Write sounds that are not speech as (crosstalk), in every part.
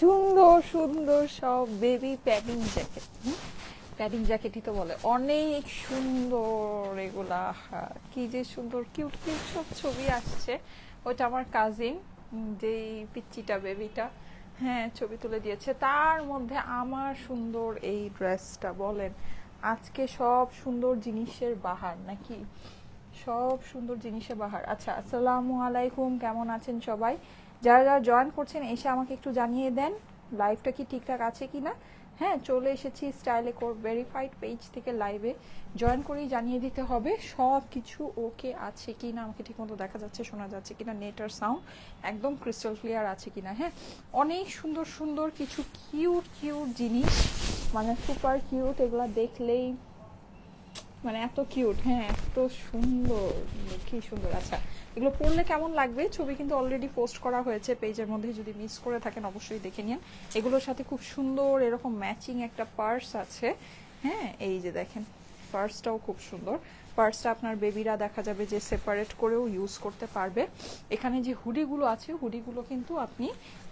সুন্দর সুন্দর সব বেবি প্যাডিং জ্যাকেট প্যাডিং জ্যাকেটই তো বলে অনেক সুন্দর এগুলা কি যে সুন্দর কিউট কিউট সব ছবি আসছে ওটা আমার কাজিন যেই পিচ্চিটা বেবিটা হ্যাঁ ছবি তুলে দিয়েছে তার মধ্যে আমার সুন্দর এই ড্রেসটা বলেন আজকে সব সুন্দর জিনিসের বাহার নাকি সব সুন্দর জিনিসের বাহার আচ্ছা আসসালামু আলাইকুম কেমন আছেন সবাই যারা যারা জয়েন করছেন এসে আমাকে একটু জানিয়ে দেন লাইভটা কি ঠিকঠাক আছে কি না হ্যাঁ চলে এসেছি স্টাইলে কোর ভেরিফাইড পেজ থেকে লাইভে জয়েন করেই জানিয়ে দিতে হবে সব কিছু ওকে আছে কি না আমাকে ঠিকমতো দেখা যাচ্ছে শোনা যাচ্ছে কি না নেট আর সাউন্ড একদম ক্রিস্টাল ক্লিয়ার আছে কি না হ্যাঁ অনেক সুন্দর সুন্দর কিছু কিউট কিউট জিনিস মানে সুপার কিউট এগুলো দেখলেই মানে এত কিউট হ্যাঁ এত সুন্দর কি সুন্দর আচ্ছা এগুলো পড়লে কেমন লাগবে ছবি কিন্তু অলরেডি পোস্ট করা হয়েছে পেজের মধ্যে যদি মিস করে থাকেন অবশ্যই দেখে নিন এগুলোর সাথে খুব সুন্দর এরকম ম্যাচিং একটা পার্স আছে হ্যাঁ এই যে দেখেন পার্সটাও খুব সুন্দর পার্সটা আপনার বেবিরা দেখা যাবে যে সেপারেট করেও ইউজ করতে পারবে এখানে যে হুডিগুলো আছে হুডিগুলো কিন্তু আপনি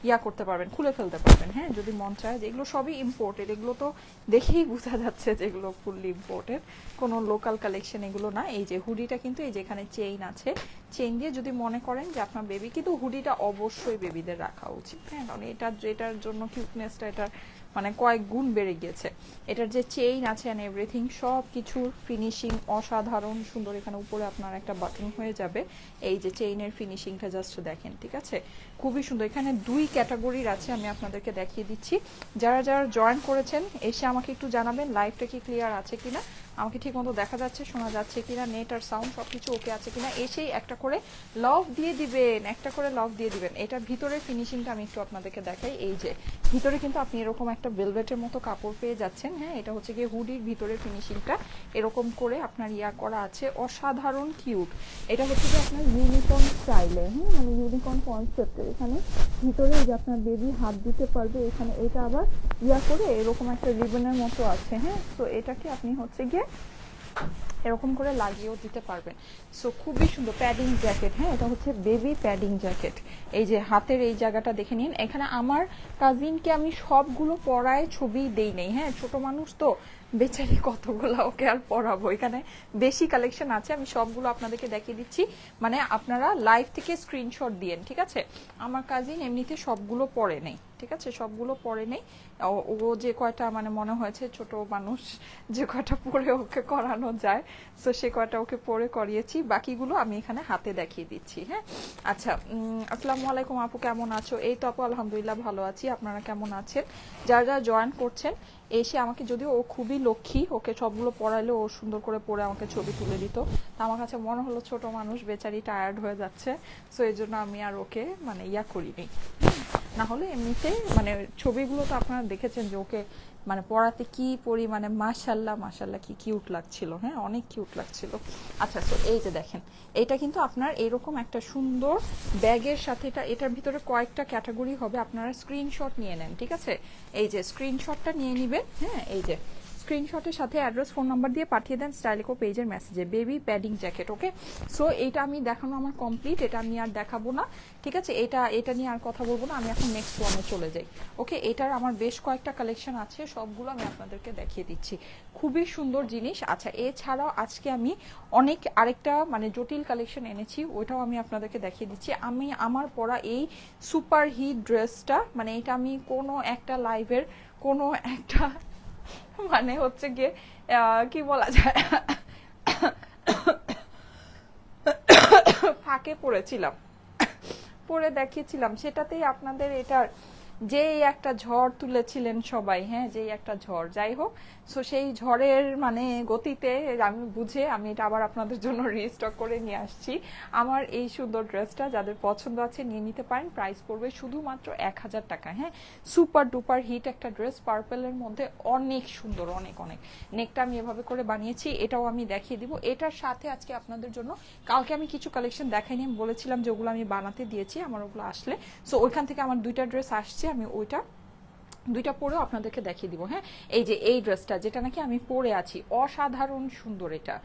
ইয়া করতে পারবেন খুলে ফেলতে পারবেন হ্যাঁ যদি মন চায় যে এগুলো সবই ইম্পোর্টেড এগুলো তো দেখেই বোঝা যাচ্ছে যে এগুলো ফুললি ইম্পোর্টেড কোনো লোকাল কালেকশন এগুলো না এই যে হুডিটা কিন্তু এই যেখানে চেইন আছে চেইন দিয়ে যদি মনে করেন যে আপনার বেবি কিন্তু হুডিটা অবশ্যই বেবিদের রাখা উচিত হ্যাঁ কারণ এটা যেটার জন্য কিউটনেসটা এটার মানে কয়েক গুণ বেড়ে গিয়েছে এটার যে চেইন আছে অ্যান্ড এভরিথিং সব কিছুর ফিনিশিং অসাধারণ সুন্দর এখানে উপরে আপনার একটা বাটন হয়ে যাবে এই যে চেইনের ফিনিশিংটা জাস্ট দেখেন ঠিক আছে খুবই সুন্দর এখানে দুই ক্যাটাগরির আছে আমি আপনাদেরকে দেখিয়ে দিচ্ছি যারা যারা জয়েন করেছেন এসে আমাকে একটু জানাবেন লাইভটা কি ক্লিয়ার আছে কিনা আমাকে ঠিক মতো দেখা যাচ্ছে শোনা যাচ্ছে কিনা নেট আর সাউন্ড সব কিছু ওকে আছে কিনা এসেই একটা করে লভ দিয়ে দিবেন একটা করে লভ দিয়ে দিবেন এটা ভিতরের ফিনিশিংটা আমি একটু আপনাদেরকে দেখাই এই যে ভিতরে কিন্তু আপনি এরকম একটা বেলভেটের মতো কাপড় পেয়ে যাচ্ছেন হ্যাঁ এটা হচ্ছে গিয়ে হুডির ভিতরের ফিনিশিংটা এরকম করে আপনার ইয়া করা আছে অসাধারণ কিউট এটা হচ্ছে যে আপনার ইউনিকর্ন স্টাইলে হ্যাঁ মানে ইউনিকর্ন কনসেপ্টের এখানে ভিতরে যে আপনার বেবি হাত দিতে পারবে এখানে এটা আবার ইয়া করে এরকম একটা রিবনের মতো আছে হ্যাঁ তো এটাকে আপনি হচ্ছে গিয়ে এরকম করে লাগিয়েও দিতে পারবেন সো খুবই সুন্দর প্যাডিং জ্যাকেট হ্যাঁ এটা হচ্ছে বেবি প্যাডিং জ্যাকেট এই যে হাতের এই জায়গাটা দেখে নিন এখানে আমার কাজিনকে আমি সবগুলো পরায় ছবি দেই নেই হ্যাঁ ছোট মানুষ তো বেচারি কতগুলো ওকে আর পড়াবো এখানে বেশি কালেকশন আছে আমি সবগুলো আপনাদেরকে দেখিয়ে দিচ্ছি মানে আপনারা লাইভ থেকে স্ক্রিনশট দিয়েন ঠিক আছে আমার কাজিন এমনিতে সবগুলো পড়ে নেই ঠিক আছে সবগুলো পড়ে নেই ও যে কয়টা মানে মনে হয়েছে ছোট মানুষ যে কয়টা পড়ে ওকে করানো যায় তো সে কয়টা ওকে পড়ে করিয়েছি বাকিগুলো আমি এখানে হাতে দেখিয়ে দিচ্ছি হ্যাঁ আচ্ছা আসসালামু আলাইকুম আপু কেমন আছো এই তো আপু আলহামদুলিল্লাহ ভালো আছি আপনারা কেমন আছেন যারা যারা জয়েন করছেন এসে আমাকে যদিও ও খুবই লক্ষ্মী ওকে সবগুলো পড়ালে ও সুন্দর করে পড়ে আমাকে ছবি তুলে দিত তা আমার কাছে মনে হলো ছোট মানুষ বেচারি টায়ার্ড হয়ে যাচ্ছে সো এই জন্য আমি আর ওকে মানে ইয়া করিনি না হলে এমনিতে মানে ছবিগুলো তো আপনারা দেখেছেন যে ওকে মানে পড়াতে কি পড়ি মানে মাশাল্লাহ মাশাল্লাহ কি কিউট লাগছিল হ্যাঁ অনেক কিউট লাগছিল আচ্ছা তো এই যে দেখেন এইটা কিন্তু আপনার এরকম একটা সুন্দর ব্যাগের সাথে এটা এটার ভিতরে কয়েকটা ক্যাটাগরি হবে আপনারা স্ক্রিনশট নিয়ে নেন ঠিক আছে এই যে স্ক্রিনশটটা নিয়ে নেবেন হ্যাঁ এই যে স্ক্রিনশটের সাথে অ্যাড্রেস ফোন নাম্বার দিয়ে পাঠিয়ে দেন স্টাইলিকো পেজের মেসেজে baby padding jacket okay so এটা আমি দেখানো আমার কমপ্লিট এটা আমি আর দেখাবো না ঠিক আছে এটা এটা নিয়ে আর কথা বলবো না আমি এখন নেক্সট ওয়ানে চলে যাই ওকে এটার আমার বেশ কয়েকটা কালেকশন আছে সবগুলো আমি আপনাদেরকে দেখিয়ে দিচ্ছি খুবই সুন্দর জিনিস আচ্ছা এছাড়াও আজকে আমি অনেক আরেকটা মানে জটিল কালেকশন এনেছি ওইটাও আমি আপনাদেরকে দেখিয়ে দিচ্ছি আমি আমার পরা এই সুপার হিট ড্রেসটা মানে এটা আমি কোনো একটা লাইভের কোনো একটা মানে হচ্ছে গিয়ে কি বলা যায় ফাঁকে পড়েছিলাম পড়ে দেখিয়েছিলাম সেটাতেই আপনাদের এটার যেই একটা ঝড় তুলেছিলেন সবাই হ্যাঁ যেই একটা ঝড় যাই হোক সো সেই ঝড়ের মানে গতিতে আমি বুঝে আমি এটা আবার আপনাদের জন্য রিস্টক করে নিয়ে আসছি আমার এই সুন্দর ড্রেসটা যাদের পছন্দ আছে নিয়ে নিতে পারেন প্রাইস পড়বে শুধুমাত্র এক হাজার টাকা হ্যাঁ সুপার ডুপার হিট একটা ড্রেস পার্পেলের মধ্যে অনেক সুন্দর অনেক অনেক নেকটা আমি এভাবে করে বানিয়েছি এটাও আমি দেখিয়ে দিব এটার সাথে আজকে আপনাদের জন্য কালকে আমি কিছু কালেকশন দেখাইনি বলেছিলাম যে ওগুলো আমি বানাতে দিয়েছি আমার ওগুলো আসলে সো ওইখান থেকে আমার দুইটা ড্রেস আসছে আমি ওইটা দুইটা পরেও আপনাদেরকে দেখিয়ে দিব হ্যাঁ এই যে এই ড্রেসটা যেটা নাকি আমি পরে আছি অসাধারণ সুন্দর এটা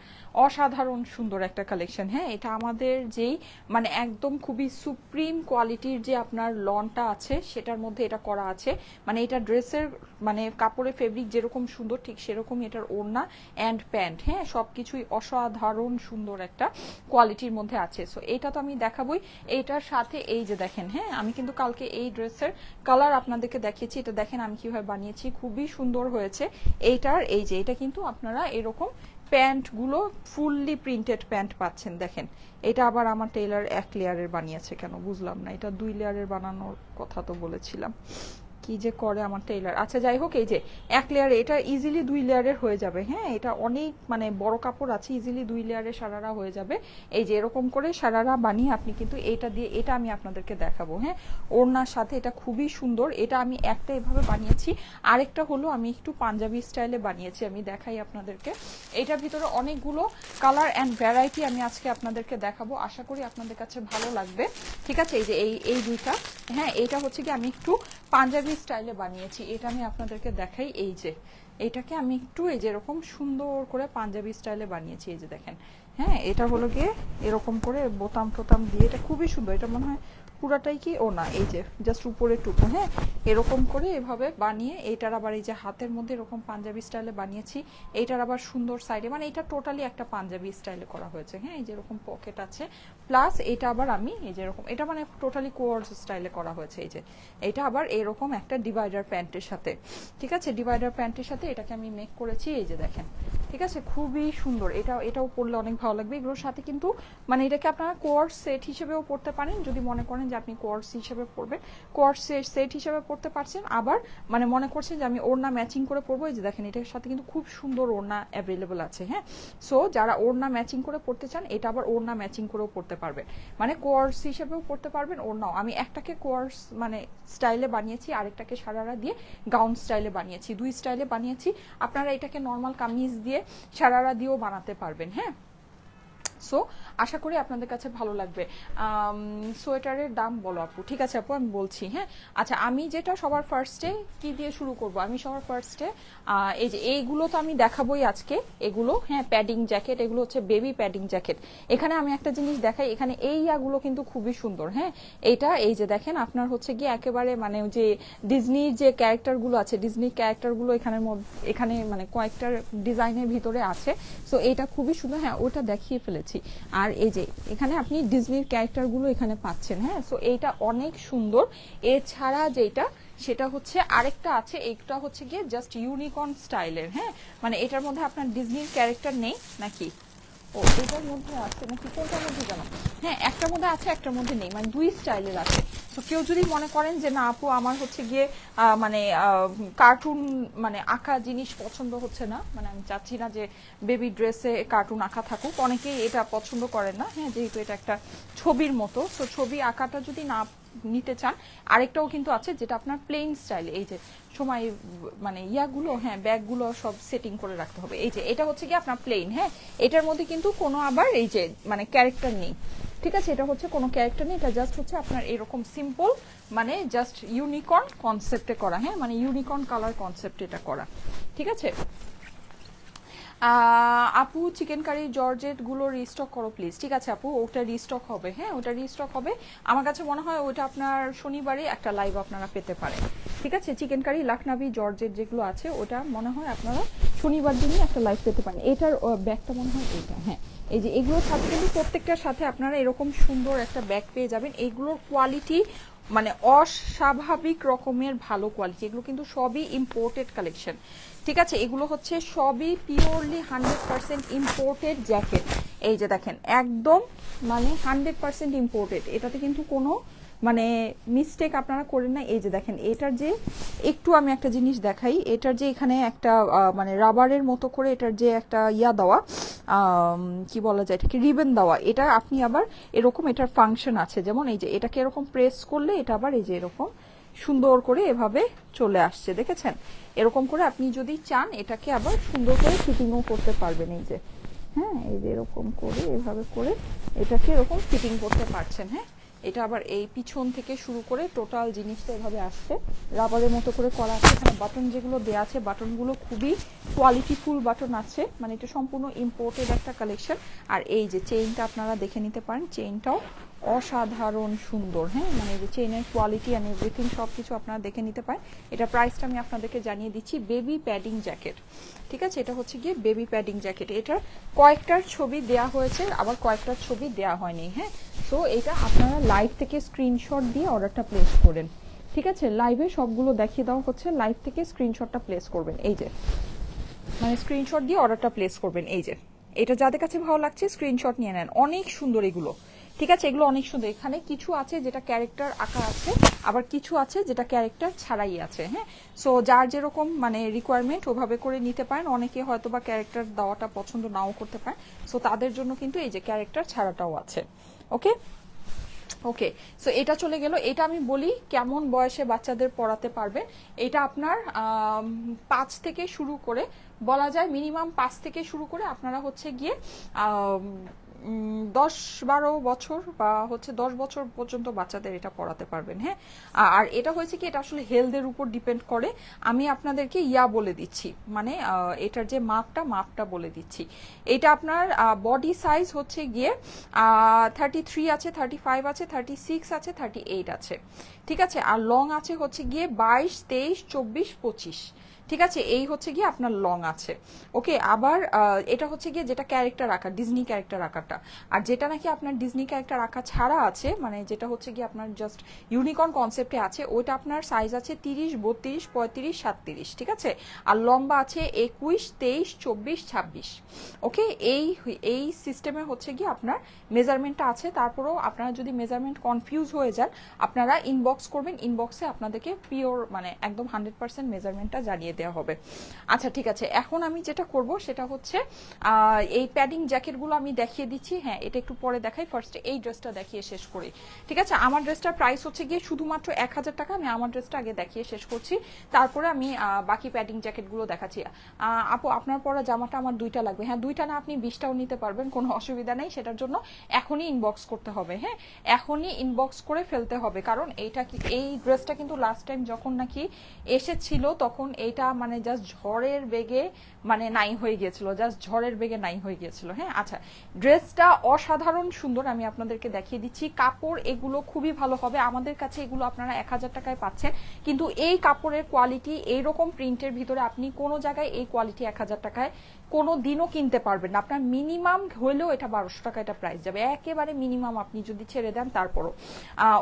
অসাধারণ সুন্দর একটা কালেকশন হ্যাঁ এটা আমাদের যেই মানে একদম খুবই সুপ্রিম কোয়ালিটির যে আপনার লনটা আছে সেটার মধ্যে এটা করা আছে মানে এটা ড্রেসের মানে কাপড়ের ফেব্রিক যেরকম সুন্দর ঠিক সেরকম এটার ওড়না অ্যান্ড প্যান্ট হ্যাঁ সব কিছুই অসাধারণ সুন্দর একটা কোয়ালিটির মধ্যে আছে সো এটা তো আমি দেখাবই এইটার সাথে এই যে দেখেন হ্যাঁ আমি কিন্তু কালকে এই ড্রেসের কালার আপনাদেরকে দেখিয়েছি এটা দেখেন আমি কিভাবে বানিয়েছি খুবই সুন্দর হয়েছে এইটার এই যে এটা কিন্তু আপনারা এরকম প্যান্টগুলো ফুললি প্রিন্টেড প্যান্ট পাচ্ছেন দেখেন এটা আবার আমার টেইলার এক লেয়ারের বানিয়েছে কেন বুঝলাম না এটা দুই লেয়ারের বানানোর কথা তো বলেছিলাম কি যে করে আমার টেইলার আচ্ছা যাই হোক এই যে এক লেয়ারে এটা ইজিলি দুই লেয়ারের হয়ে যাবে হ্যাঁ এটা অনেক মানে বড় কাপড় আছে ইজিলি দুই লেয়ারের সারারা হয়ে যাবে এই যে এরকম করে সারারা বানিয়ে আপনি কিন্তু এটা দিয়ে এটা আমি আপনাদেরকে দেখাবো হ্যাঁ ওড়নার সাথে এটা খুবই সুন্দর এটা আমি একটা এভাবে বানিয়েছি আরেকটা হলো আমি একটু পাঞ্জাবি স্টাইলে বানিয়েছি আমি দেখাই আপনাদেরকে এটার ভিতরে অনেকগুলো কালার অ্যান্ড ভ্যারাইটি আমি আজকে আপনাদেরকে দেখাবো আশা করি আপনাদের কাছে ভালো লাগবে ঠিক আছে এই যে এই এই দুইটা হ্যাঁ এটা হচ্ছে কি আমি একটু পাঞ্জাবি স্টাইলে বানিয়েছি এটা আমি আপনাদেরকে দেখাই এই যে এটাকে আমি একটু এই যে এরকম সুন্দর করে পাঞ্জাবি স্টাইলে বানিয়েছি এই যে দেখেন হ্যাঁ এটা হলো গিয়ে এরকম করে বোতাম টোতাম দিয়ে এটা খুবই সুন্দর এটা মনে হয় পুরাটাই কি ও না এই যে জাস্ট উপরে টুকু হ্যাঁ এরকম করে এভাবে বানিয়ে এইটার আবার এই যে হাতের মধ্যে এরকম পাঞ্জাবি স্টাইলে বানিয়েছি এইটার আবার সুন্দর সাইডে মানে এটা টোটালি একটা পাঞ্জাবি স্টাইলে করা হয়েছে হ্যাঁ এই যেরকম পকেট আছে প্লাস এটা আবার আমি এই যেরকম এটা মানে টোটালি কোয়ার্স স্টাইলে করা হয়েছে এই যে এটা আবার এরকম একটা ডিভাইডার প্যান্টের সাথে ঠিক আছে ডিভাইডার প্যান্টের সাথে এটাকে আমি মেক করেছি এই যে দেখেন ঠিক আছে খুবই সুন্দর এটা এটাও পরলে অনেক ভালো লাগবে এগুলোর সাথে কিন্তু মানে এটাকে আপনারা কোয়ার্স সেট হিসেবেও পড়তে পারেন যদি মনে করেন যে আপনি কোর্স হিসেবে পড়বেন কোর্স সেট হিসেবে পড়তে পারছেন আবার মানে মনে করছেন যে আমি ওড়না ম্যাচিং করে পড়বো এই যে দেখেন এটার সাথে কিন্তু খুব সুন্দর ওড়না অ্যাভেলেবল আছে হ্যাঁ সো যারা ওড়না ম্যাচিং করে পড়তে চান এটা আবার ওড়না ম্যাচিং করেও পড়তে পারবেন মানে কোর্স হিসেবেও পড়তে পারবেন ওড়নাও আমি একটাকে কোর্স মানে স্টাইলে বানিয়েছি আরেকটাকে সারারা দিয়ে গাউন স্টাইলে বানিয়েছি দুই স্টাইলে বানিয়েছি আপনারা এটাকে নর্মাল কামিজ দিয়ে সারারা দিয়েও বানাতে পারবেন হ্যাঁ সো আশা করি আপনাদের কাছে ভালো লাগবে সোয়েটারের দাম বলো আপু ঠিক আছে আপু আমি বলছি হ্যাঁ আচ্ছা আমি যেটা সবার ফার্স্টে কি দিয়ে শুরু করব আমি সবার ফার্স্টে এই যে এইগুলো তো আমি দেখাবোই আজকে এগুলো হ্যাঁ প্যাডিং জ্যাকেট এগুলো হচ্ছে বেবি প্যাডিং জ্যাকেট এখানে আমি একটা জিনিস দেখাই এখানে এই ইয়াগুলো কিন্তু খুবই সুন্দর হ্যাঁ এটা এই যে দেখেন আপনার হচ্ছে গিয়ে একেবারে মানে যে ডিজনির যে ক্যারেক্টারগুলো আছে ডিজনি ক্যারেক্টারগুলো এখানের এখানে মানে কয়েকটার ডিজাইনের ভিতরে আছে সো এটা খুবই সুন্দর হ্যাঁ ওটা দেখিয়ে ফেলেছে দেখাচ্ছি আর এই যে এখানে আপনি ডিজনির ক্যারেক্টার গুলো এখানে পাচ্ছেন হ্যাঁ সো এইটা অনেক সুন্দর এছাড়া যেটা সেটা হচ্ছে আরেকটা আছে এইটা হচ্ছে গিয়ে জাস্ট ইউনিকর্ন স্টাইলের হ্যাঁ মানে এটার মধ্যে আপনার ডিজনির ক্যারেক্টার নেই নাকি ও দুটার মধ্যে আছে মধ্যে হ্যাঁ একটার মধ্যে আছে একটার মধ্যে নেই মানে দুই স্টাইলের আছে তো কেউ যদি মনে করেন যে না আপু আমার হচ্ছে গিয়ে মানে কার্টুন মানে আঁকা জিনিস পছন্দ হচ্ছে না মানে আমি চাচ্ছি না যে বেবি ড্রেসে কার্টুন আঁকা থাকুক অনেকেই এটা পছন্দ করেন না হ্যাঁ যেহেতু এটা একটা ছবির মতো ছবি আঁকাটা যদি না নিতে চান আরেকটাও কিন্তু আছে যেটা আপনার প্লেন স্টাইল এই যে সময় মানে ইয়াগুলো হ্যাঁ ব্যাগগুলো সব সেটিং করে রাখতে হবে এই যে এটা হচ্ছে কি আপনার প্লেন হ্যাঁ এটার মধ্যে কিন্তু কোনো আবার এই যে মানে ক্যারেক্টার নেই ঠিক আছে এটা হচ্ছে কোনো ক্যারেক্টার নেই এটা জাস্ট হচ্ছে আপনার এরকম সিম্পল মানে জাস্ট ইউনিকর্ন কনসেপ্টে করা হ্যাঁ মানে ইউনিকর্ন কালার কনসেপ্ট এটা করা ঠিক আছে আপু চিকেন কারি গুলো রিস্টক করো প্লিজ ঠিক আছে আপু ওটা রিস্টক হবে হ্যাঁ ওটা রিস্টক হবে আমার কাছে মনে হয় ওটা আপনার শনিবারে একটা লাইভ আপনারা পেতে পারেন ঠিক আছে চিকেন কারি লাখনাবি জর্জেট যেগুলো আছে ওটা মনে হয় আপনারা শনিবার দিনই একটা লাইভ পেতে পারেন এটার ব্যাগটা মনে হয় এটা হ্যাঁ এই যে এগুলোর সাথে কিন্তু প্রত্যেকটার সাথে আপনারা এরকম সুন্দর একটা ব্যাগ পেয়ে যাবেন এইগুলোর কোয়ালিটি মানে অস্বাভাবিক রকমের ভালো কোয়ালিটি এগুলো কিন্তু সবই ইম্পোর্টেড কালেকশন ঠিক আছে এগুলো হচ্ছে সবই purely hundred percent imported jacket এই যে দেখেন একদম মানে হান্ড্রেড পার্সেন্ট ইম্পোর্টেড এটাতে কিন্তু কোনো মানে মিস্টেক আপনারা করেন না এই যে দেখেন এটার যে একটু আমি একটা জিনিস দেখাই এটার যে এখানে একটা মানে রাবারের মতো করে এটার যে একটা ইয়া দেওয়া কি বলা যায় এটাকে রিবেন দেওয়া এটা আপনি আবার এরকম এটার ফাংশন আছে যেমন এই যে এটাকে এরকম প্রেস করলে এটা আবার এই যে এরকম সুন্দর করে এভাবে চলে আসছে দেখেছেন এরকম করে আপনি যদি চান এটাকে আবার সুন্দর করে ফিটিংও করতে পারবেন এই যে হ্যাঁ এই যে এরকম করে এভাবে করে এটাকে এরকম ফিটিং করতে পারছেন হ্যাঁ এটা আবার এই পিছন থেকে শুরু করে টোটাল জিনিসটা এভাবে আসছে রাবারের মতো করে করা আছে এখানে বাটন যেগুলো দেওয়া আছে বাটনগুলো খুবই কোয়ালিটিফুল বাটন আছে মানে এটা সম্পূর্ণ ইম্পোর্টেড একটা কালেকশন আর এই যে চেইনটা আপনারা দেখে নিতে পারেন চেইনটাও অসাধারণ সুন্দর হ্যাঁ মানে চেনের কোয়ালিটি অ্যান্ড এভরিথিং সব কিছু আপনারা দেখে নিতে পারেন এটা প্রাইসটা আমি আপনাদেরকে জানিয়ে দিচ্ছি বেবি প্যাডিং জ্যাকেট ঠিক আছে এটা হচ্ছে গিয়ে বেবি প্যাডিং জ্যাকেট এটার কয়েকটার ছবি দেয়া হয়েছে আবার কয়েকটার ছবি দেয়া হয়নি হ্যাঁ সো এটা আপনারা লাইভ থেকে স্ক্রিনশট দিয়ে অর্ডারটা প্লেস করেন ঠিক আছে লাইভে সবগুলো দেখিয়ে দেওয়া হচ্ছে লাইভ থেকে স্ক্রিনশটটা প্লেস করবেন এই যে মানে স্ক্রিনশট দিয়ে অর্ডারটা প্লেস করবেন এই যে এটা যাদের কাছে ভালো লাগছে স্ক্রিনশট নিয়ে নেন অনেক সুন্দর এগুলো ঠিক আছে এগুলো অনেক সুন্দর এখানে কিছু আছে যেটা ক্যারেক্টার আঁকা আছে আবার কিছু আছে যেটা ক্যারেক্টার ছাড়াই আছে হ্যাঁ সো যার যেরকম মানে রিকোয়ারমেন্ট ওভাবে করে নিতে পারেন অনেকে হয়তো বা ক্যারেক্টার দেওয়াটা পছন্দ নাও করতে পারেন সো তাদের জন্য কিন্তু এই যে ক্যারেক্টার ছাড়াটাও আছে ওকে ওকে সো এটা চলে গেল এটা আমি বলি কেমন বয়সে বাচ্চাদের পড়াতে পারবেন এটা আপনার পাঁচ থেকে শুরু করে বলা যায় মিনিমাম পাঁচ থেকে শুরু করে আপনারা হচ্ছে গিয়ে দশ বারো বছর বা হচ্ছে দশ বছর পর্যন্ত বাচ্চাদের এটা পড়াতে পারবেন হ্যাঁ আর এটা হয়েছে কি এটা আসলে হেলথের উপর ডিপেন্ড করে আমি আপনাদেরকে ইয়া বলে দিচ্ছি মানে এটার যে মাপটা মাপটা বলে দিচ্ছি এটা আপনার বডি সাইজ হচ্ছে গিয়ে থার্টি থ্রি আছে থার্টি ফাইভ আছে থার্টি সিক্স আছে থার্টি এইট আছে ঠিক আছে আর লং আছে হচ্ছে গিয়ে বাইশ তেইশ চব্বিশ পঁচিশ ঠিক আছে এই হচ্ছে গিয়ে আপনার লং আছে ওকে আবার এটা হচ্ছে গিয়ে যেটা ক্যারেক্টার আঁকা ডিজনি ক্যারেক্টার আঁকাটা আর যেটা নাকি আপনার ডিজনি ক্যারেক্টার আঁকা ছাড়া আছে মানে যেটা হচ্ছে গিয়ে আপনার জাস্ট ইউনিকর্ন কনসেপ্টে আছে ওইটা আপনার সাইজ আছে তিরিশ বত্রিশ পঁয়ত্রিশ সাতত্রিশ ঠিক আছে আর লম্বা আছে একুশ তেইশ চব্বিশ ছাব্বিশ ওকে এই এই সিস্টেমে হচ্ছে গিয়ে আপনার মেজারমেন্টটা আছে তারপরেও আপনারা যদি মেজারমেন্ট কনফিউজ হয়ে যান আপনারা ইনবক্স করবেন ইনবক্সে আপনাদেরকে পিওর মানে একদম হান্ড্রেড পার্সেন্ট মেজারমেন্টটা জানিয়ে দেওয়া হবে আচ্ছা ঠিক আছে এখন আমি যেটা করব সেটা হচ্ছে এই প্যাডিং জ্যাকেটগুলো আমি দেখিয়ে দিচ্ছি হ্যাঁ এটা একটু পরে দেখাই ফার্স্ট এই ড্রেসটা দেখিয়ে শেষ করি ঠিক আছে আমার ড্রেসটার প্রাইস হচ্ছে গিয়ে শুধুমাত্র এক হাজার টাকা আমি আমার ড্রেসটা আগে দেখিয়ে শেষ করছি তারপরে আমি বাকি প্যাডিং জ্যাকেটগুলো দেখাচ্ছি আপু আপনার পরা জামাটা আমার দুইটা লাগবে হ্যাঁ দুইটা না আপনি বিশটাও নিতে পারবেন কোনো অসুবিধা নেই সেটার জন্য এখনই ইনবক্স করতে হবে হ্যাঁ এখনই ইনবক্স করে ফেলতে হবে কারণ এইটা কি এই ড্রেসটা কিন্তু লাস্ট টাইম যখন নাকি এসেছিল তখন এইটা মানে জাস্ট ঝড়ের বেগে মানে নাই হয়ে গিয়েছিল জাস্ট ঝড়ের বেগে নাই হয়ে গিয়েছিল হ্যাঁ আচ্ছা ড্রেসটা অসাধারণ সুন্দর আমি আপনাদেরকে দেখিয়ে দিচ্ছি কাপড় এগুলো খুবই ভালো হবে আমাদের কাছে এগুলো আপনারা এক হাজার টাকায় পাচ্ছেন কিন্তু এই কাপড়ের কোয়ালিটি এইরকম প্রিন্টের ভিতরে আপনি কোনো জায়গায় এই কোয়ালিটি এক হাজার টাকায় কোনো দিনও কিনতে পারবেন না আপনার মিনিমাম হলেও এটা বারোশো টাকা এটা প্রাইস যাবে একেবারে মিনিমাম আপনি যদি ছেড়ে দেন তারপরও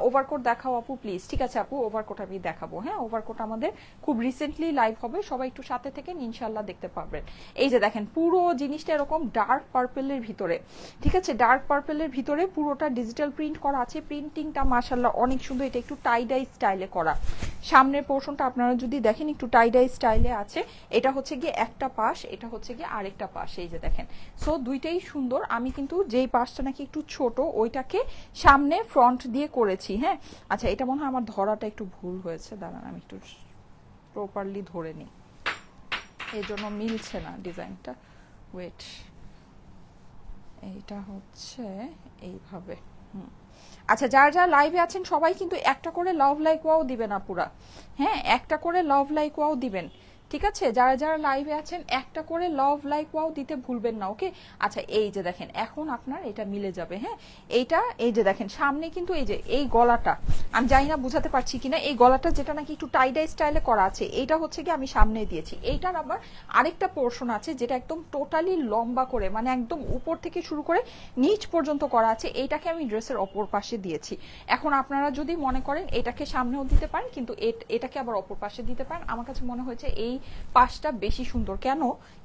ওভারকোট দেখাও আপু প্লিজ ঠিক আছে আপু ওভারকোট আমি দেখাবো হ্যাঁ ওভারকোট আমাদের খুব রিসেন্টলি লাইভ হবে সবাই একটু সাথে থেকে ইনশাল্লাহ দেখতে পাবেন পারবেন এই যে দেখেন পুরো জিনিসটা এরকম ডার্ক পার্পেলের ভিতরে ঠিক আছে ডার্ক পার্পেলের ভিতরে পুরোটা ডিজিটাল প্রিন্ট করা আছে প্রিন্টিংটা মাসাল্লাহ অনেক সুন্দর এটা একটু টাইডাই স্টাইলে করা সামনের পোর্শনটা আপনারা যদি দেখেন একটু টাইডাই স্টাইলে আছে এটা হচ্ছে গিয়ে একটা পাশ এটা হচ্ছে গিয়ে আরেকটা পাশ এই যে দেখেন সো দুইটাই সুন্দর আমি কিন্তু যেই পাশটা নাকি একটু ছোট ওইটাকে সামনে ফ্রন্ট দিয়ে করেছি হ্যাঁ আচ্ছা এটা মনে হয় আমার ধরাটা একটু ভুল হয়েছে দাঁড়ান আমি একটু প্রপারলি ধরে নিই এই জন্য মিলছে না ডিজাইনটা ওয়েট এইটা হচ্ছে এইভাবে হুম আচ্ছা যার যা লাইভে আছেন সবাই কিন্তু একটা করে লাভ লাইক ওয়াও দিবেন আপুরা হ্যাঁ একটা করে লাভ লাইক ওয়াও দিবেন ঠিক আছে যারা যারা লাইভে আছেন একটা করে লভ লাইক ওয়াও দিতে ভুলবেন না ওকে আচ্ছা এই যে দেখেন এখন আপনার এটা মিলে যাবে হ্যাঁ এইটা এই যে দেখেন সামনে কিন্তু এই যে এই গলাটা আমি জানি না বুঝাতে পারছি কিনা এই গলাটা যেটা নাকি একটু টাইডাই স্টাইলে করা আছে এইটা হচ্ছে কি আমি সামনে দিয়েছি এইটার আবার আরেকটা পোর্শন আছে যেটা একদম টোটালি লম্বা করে মানে একদম উপর থেকে শুরু করে নিচ পর্যন্ত করা আছে এইটাকে আমি ড্রেসের অপর পাশে দিয়েছি এখন আপনারা যদি মনে করেন এটাকে সামনেও দিতে পারেন কিন্তু এটাকে আবার অপর পাশে দিতে পারেন আমার কাছে মনে হয়েছে এই পাশটা বেশি সুন্দর কেন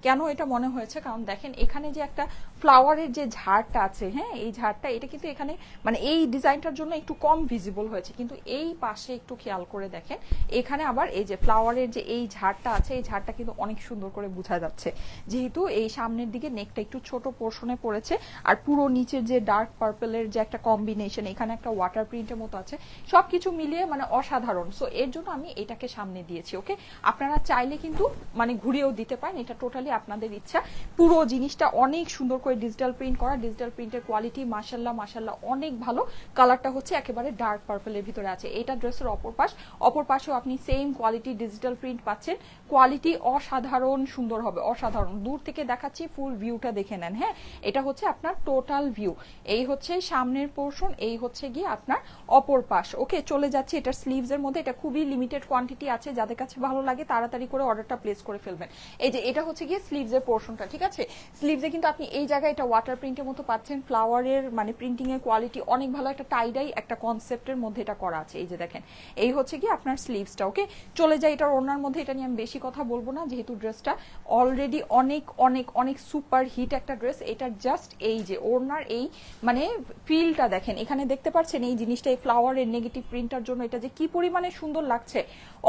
কেন এটা মনে হয়েছে কারণ দেখেন এখানে যে একটা ফ্লাওয়ারের যে ঝাড়টা আছে হ্যাঁ এই ঝাড়টা এটা কিন্তু এখানে মানে এই ডিজাইনটার জন্য একটু কম ভিজিবল হয়েছে কিন্তু এই পাশে একটু খেয়াল করে দেখেন এখানে আবার এই যে ফ্লাওয়ারের যে এই ঝাড়টা আছে এই ঝাড়টা কিন্তু অনেক সুন্দর করে বোঝা যাচ্ছে যেহেতু এই সামনের দিকে নেকটা একটু ছোট পোর্শনে পড়েছে আর পুরো নিচের যে ডার্ক পার্পেলের যে একটা কম্বিনেশন এখানে একটা ওয়াটার প্রিন্টের মতো আছে সবকিছু মিলিয়ে মানে অসাধারণ সো এর জন্য আমি এটাকে সামনে দিয়েছি ওকে আপনারা চাইলে কিন্তু মানে ঘুরিয়েও দিতে পারেন এটা টোটালি আপনাদের ইচ্ছা পুরো জিনিসটা অনেক সুন্দর করে ডিজিটাল প্রিন্ট করা ডিজিটাল প্রিন্টের কোয়ালিটি মাসাল্লাহ মাসাল্লাহ অনেক ভালো কালারটা হচ্ছে একেবারে ডার্ক পার্পলের ভিতরে আছে এটা ড্রেসের অপর পাশ অপর পাশেও আপনি সেম কোয়ালিটি ডিজিটাল প্রিন্ট পাচ্ছেন কোয়ালিটি অসাধারণ সুন্দর হবে অসাধারণ দূর থেকে দেখাচ্ছি ফুল ভিউটা দেখে নেন হ্যাঁ এটা হচ্ছে আপনার টোটাল ভিউ এই হচ্ছে সামনের পোর্শন এই হচ্ছে গিয়ে আপনার অপর পাশ ওকে চলে যাচ্ছে এটা স্লিভস এর মধ্যে এটা খুবই লিমিটেড কোয়ান্টিটি আছে যাদের কাছে ভালো লাগে তাড়াতাড়ি করে অর্ডারটা প্লেস করে ফেলবেন এই যে এটা হচ্ছে গিয়ে স্লিভসের পোর্শনটা ঠিক আছে স্লিভসে কিন্তু আপনি এই জায়গায় এটা ওয়াটার প্রিন্টের মতো পাচ্ছেন ফ্লাওয়ারের মানে প্রিন্টিং এর কোয়ালিটি অনেক ভালো একটা টাইডাই একটা কনসেপ্টের মধ্যে এটা করা আছে এই যে দেখেন এই হচ্ছে কি আপনার স্লিভসটা ওকে চলে যায় এটার ওনার মধ্যে এটা নিয়ে আমি বেশি কথা বলবো না যেহেতু ড্রেসটা অলরেডি অনেক অনেক অনেক সুপার হিট একটা ড্রেস এটা জাস্ট এই যে ওনার এই মানে ফিলটা দেখেন এখানে দেখতে পাচ্ছেন এই জিনিসটা এই ফ্লাওয়ারের নেগেটিভ প্রিন্টার জন্য এটা যে কি পরিমাণে সুন্দর লাগছে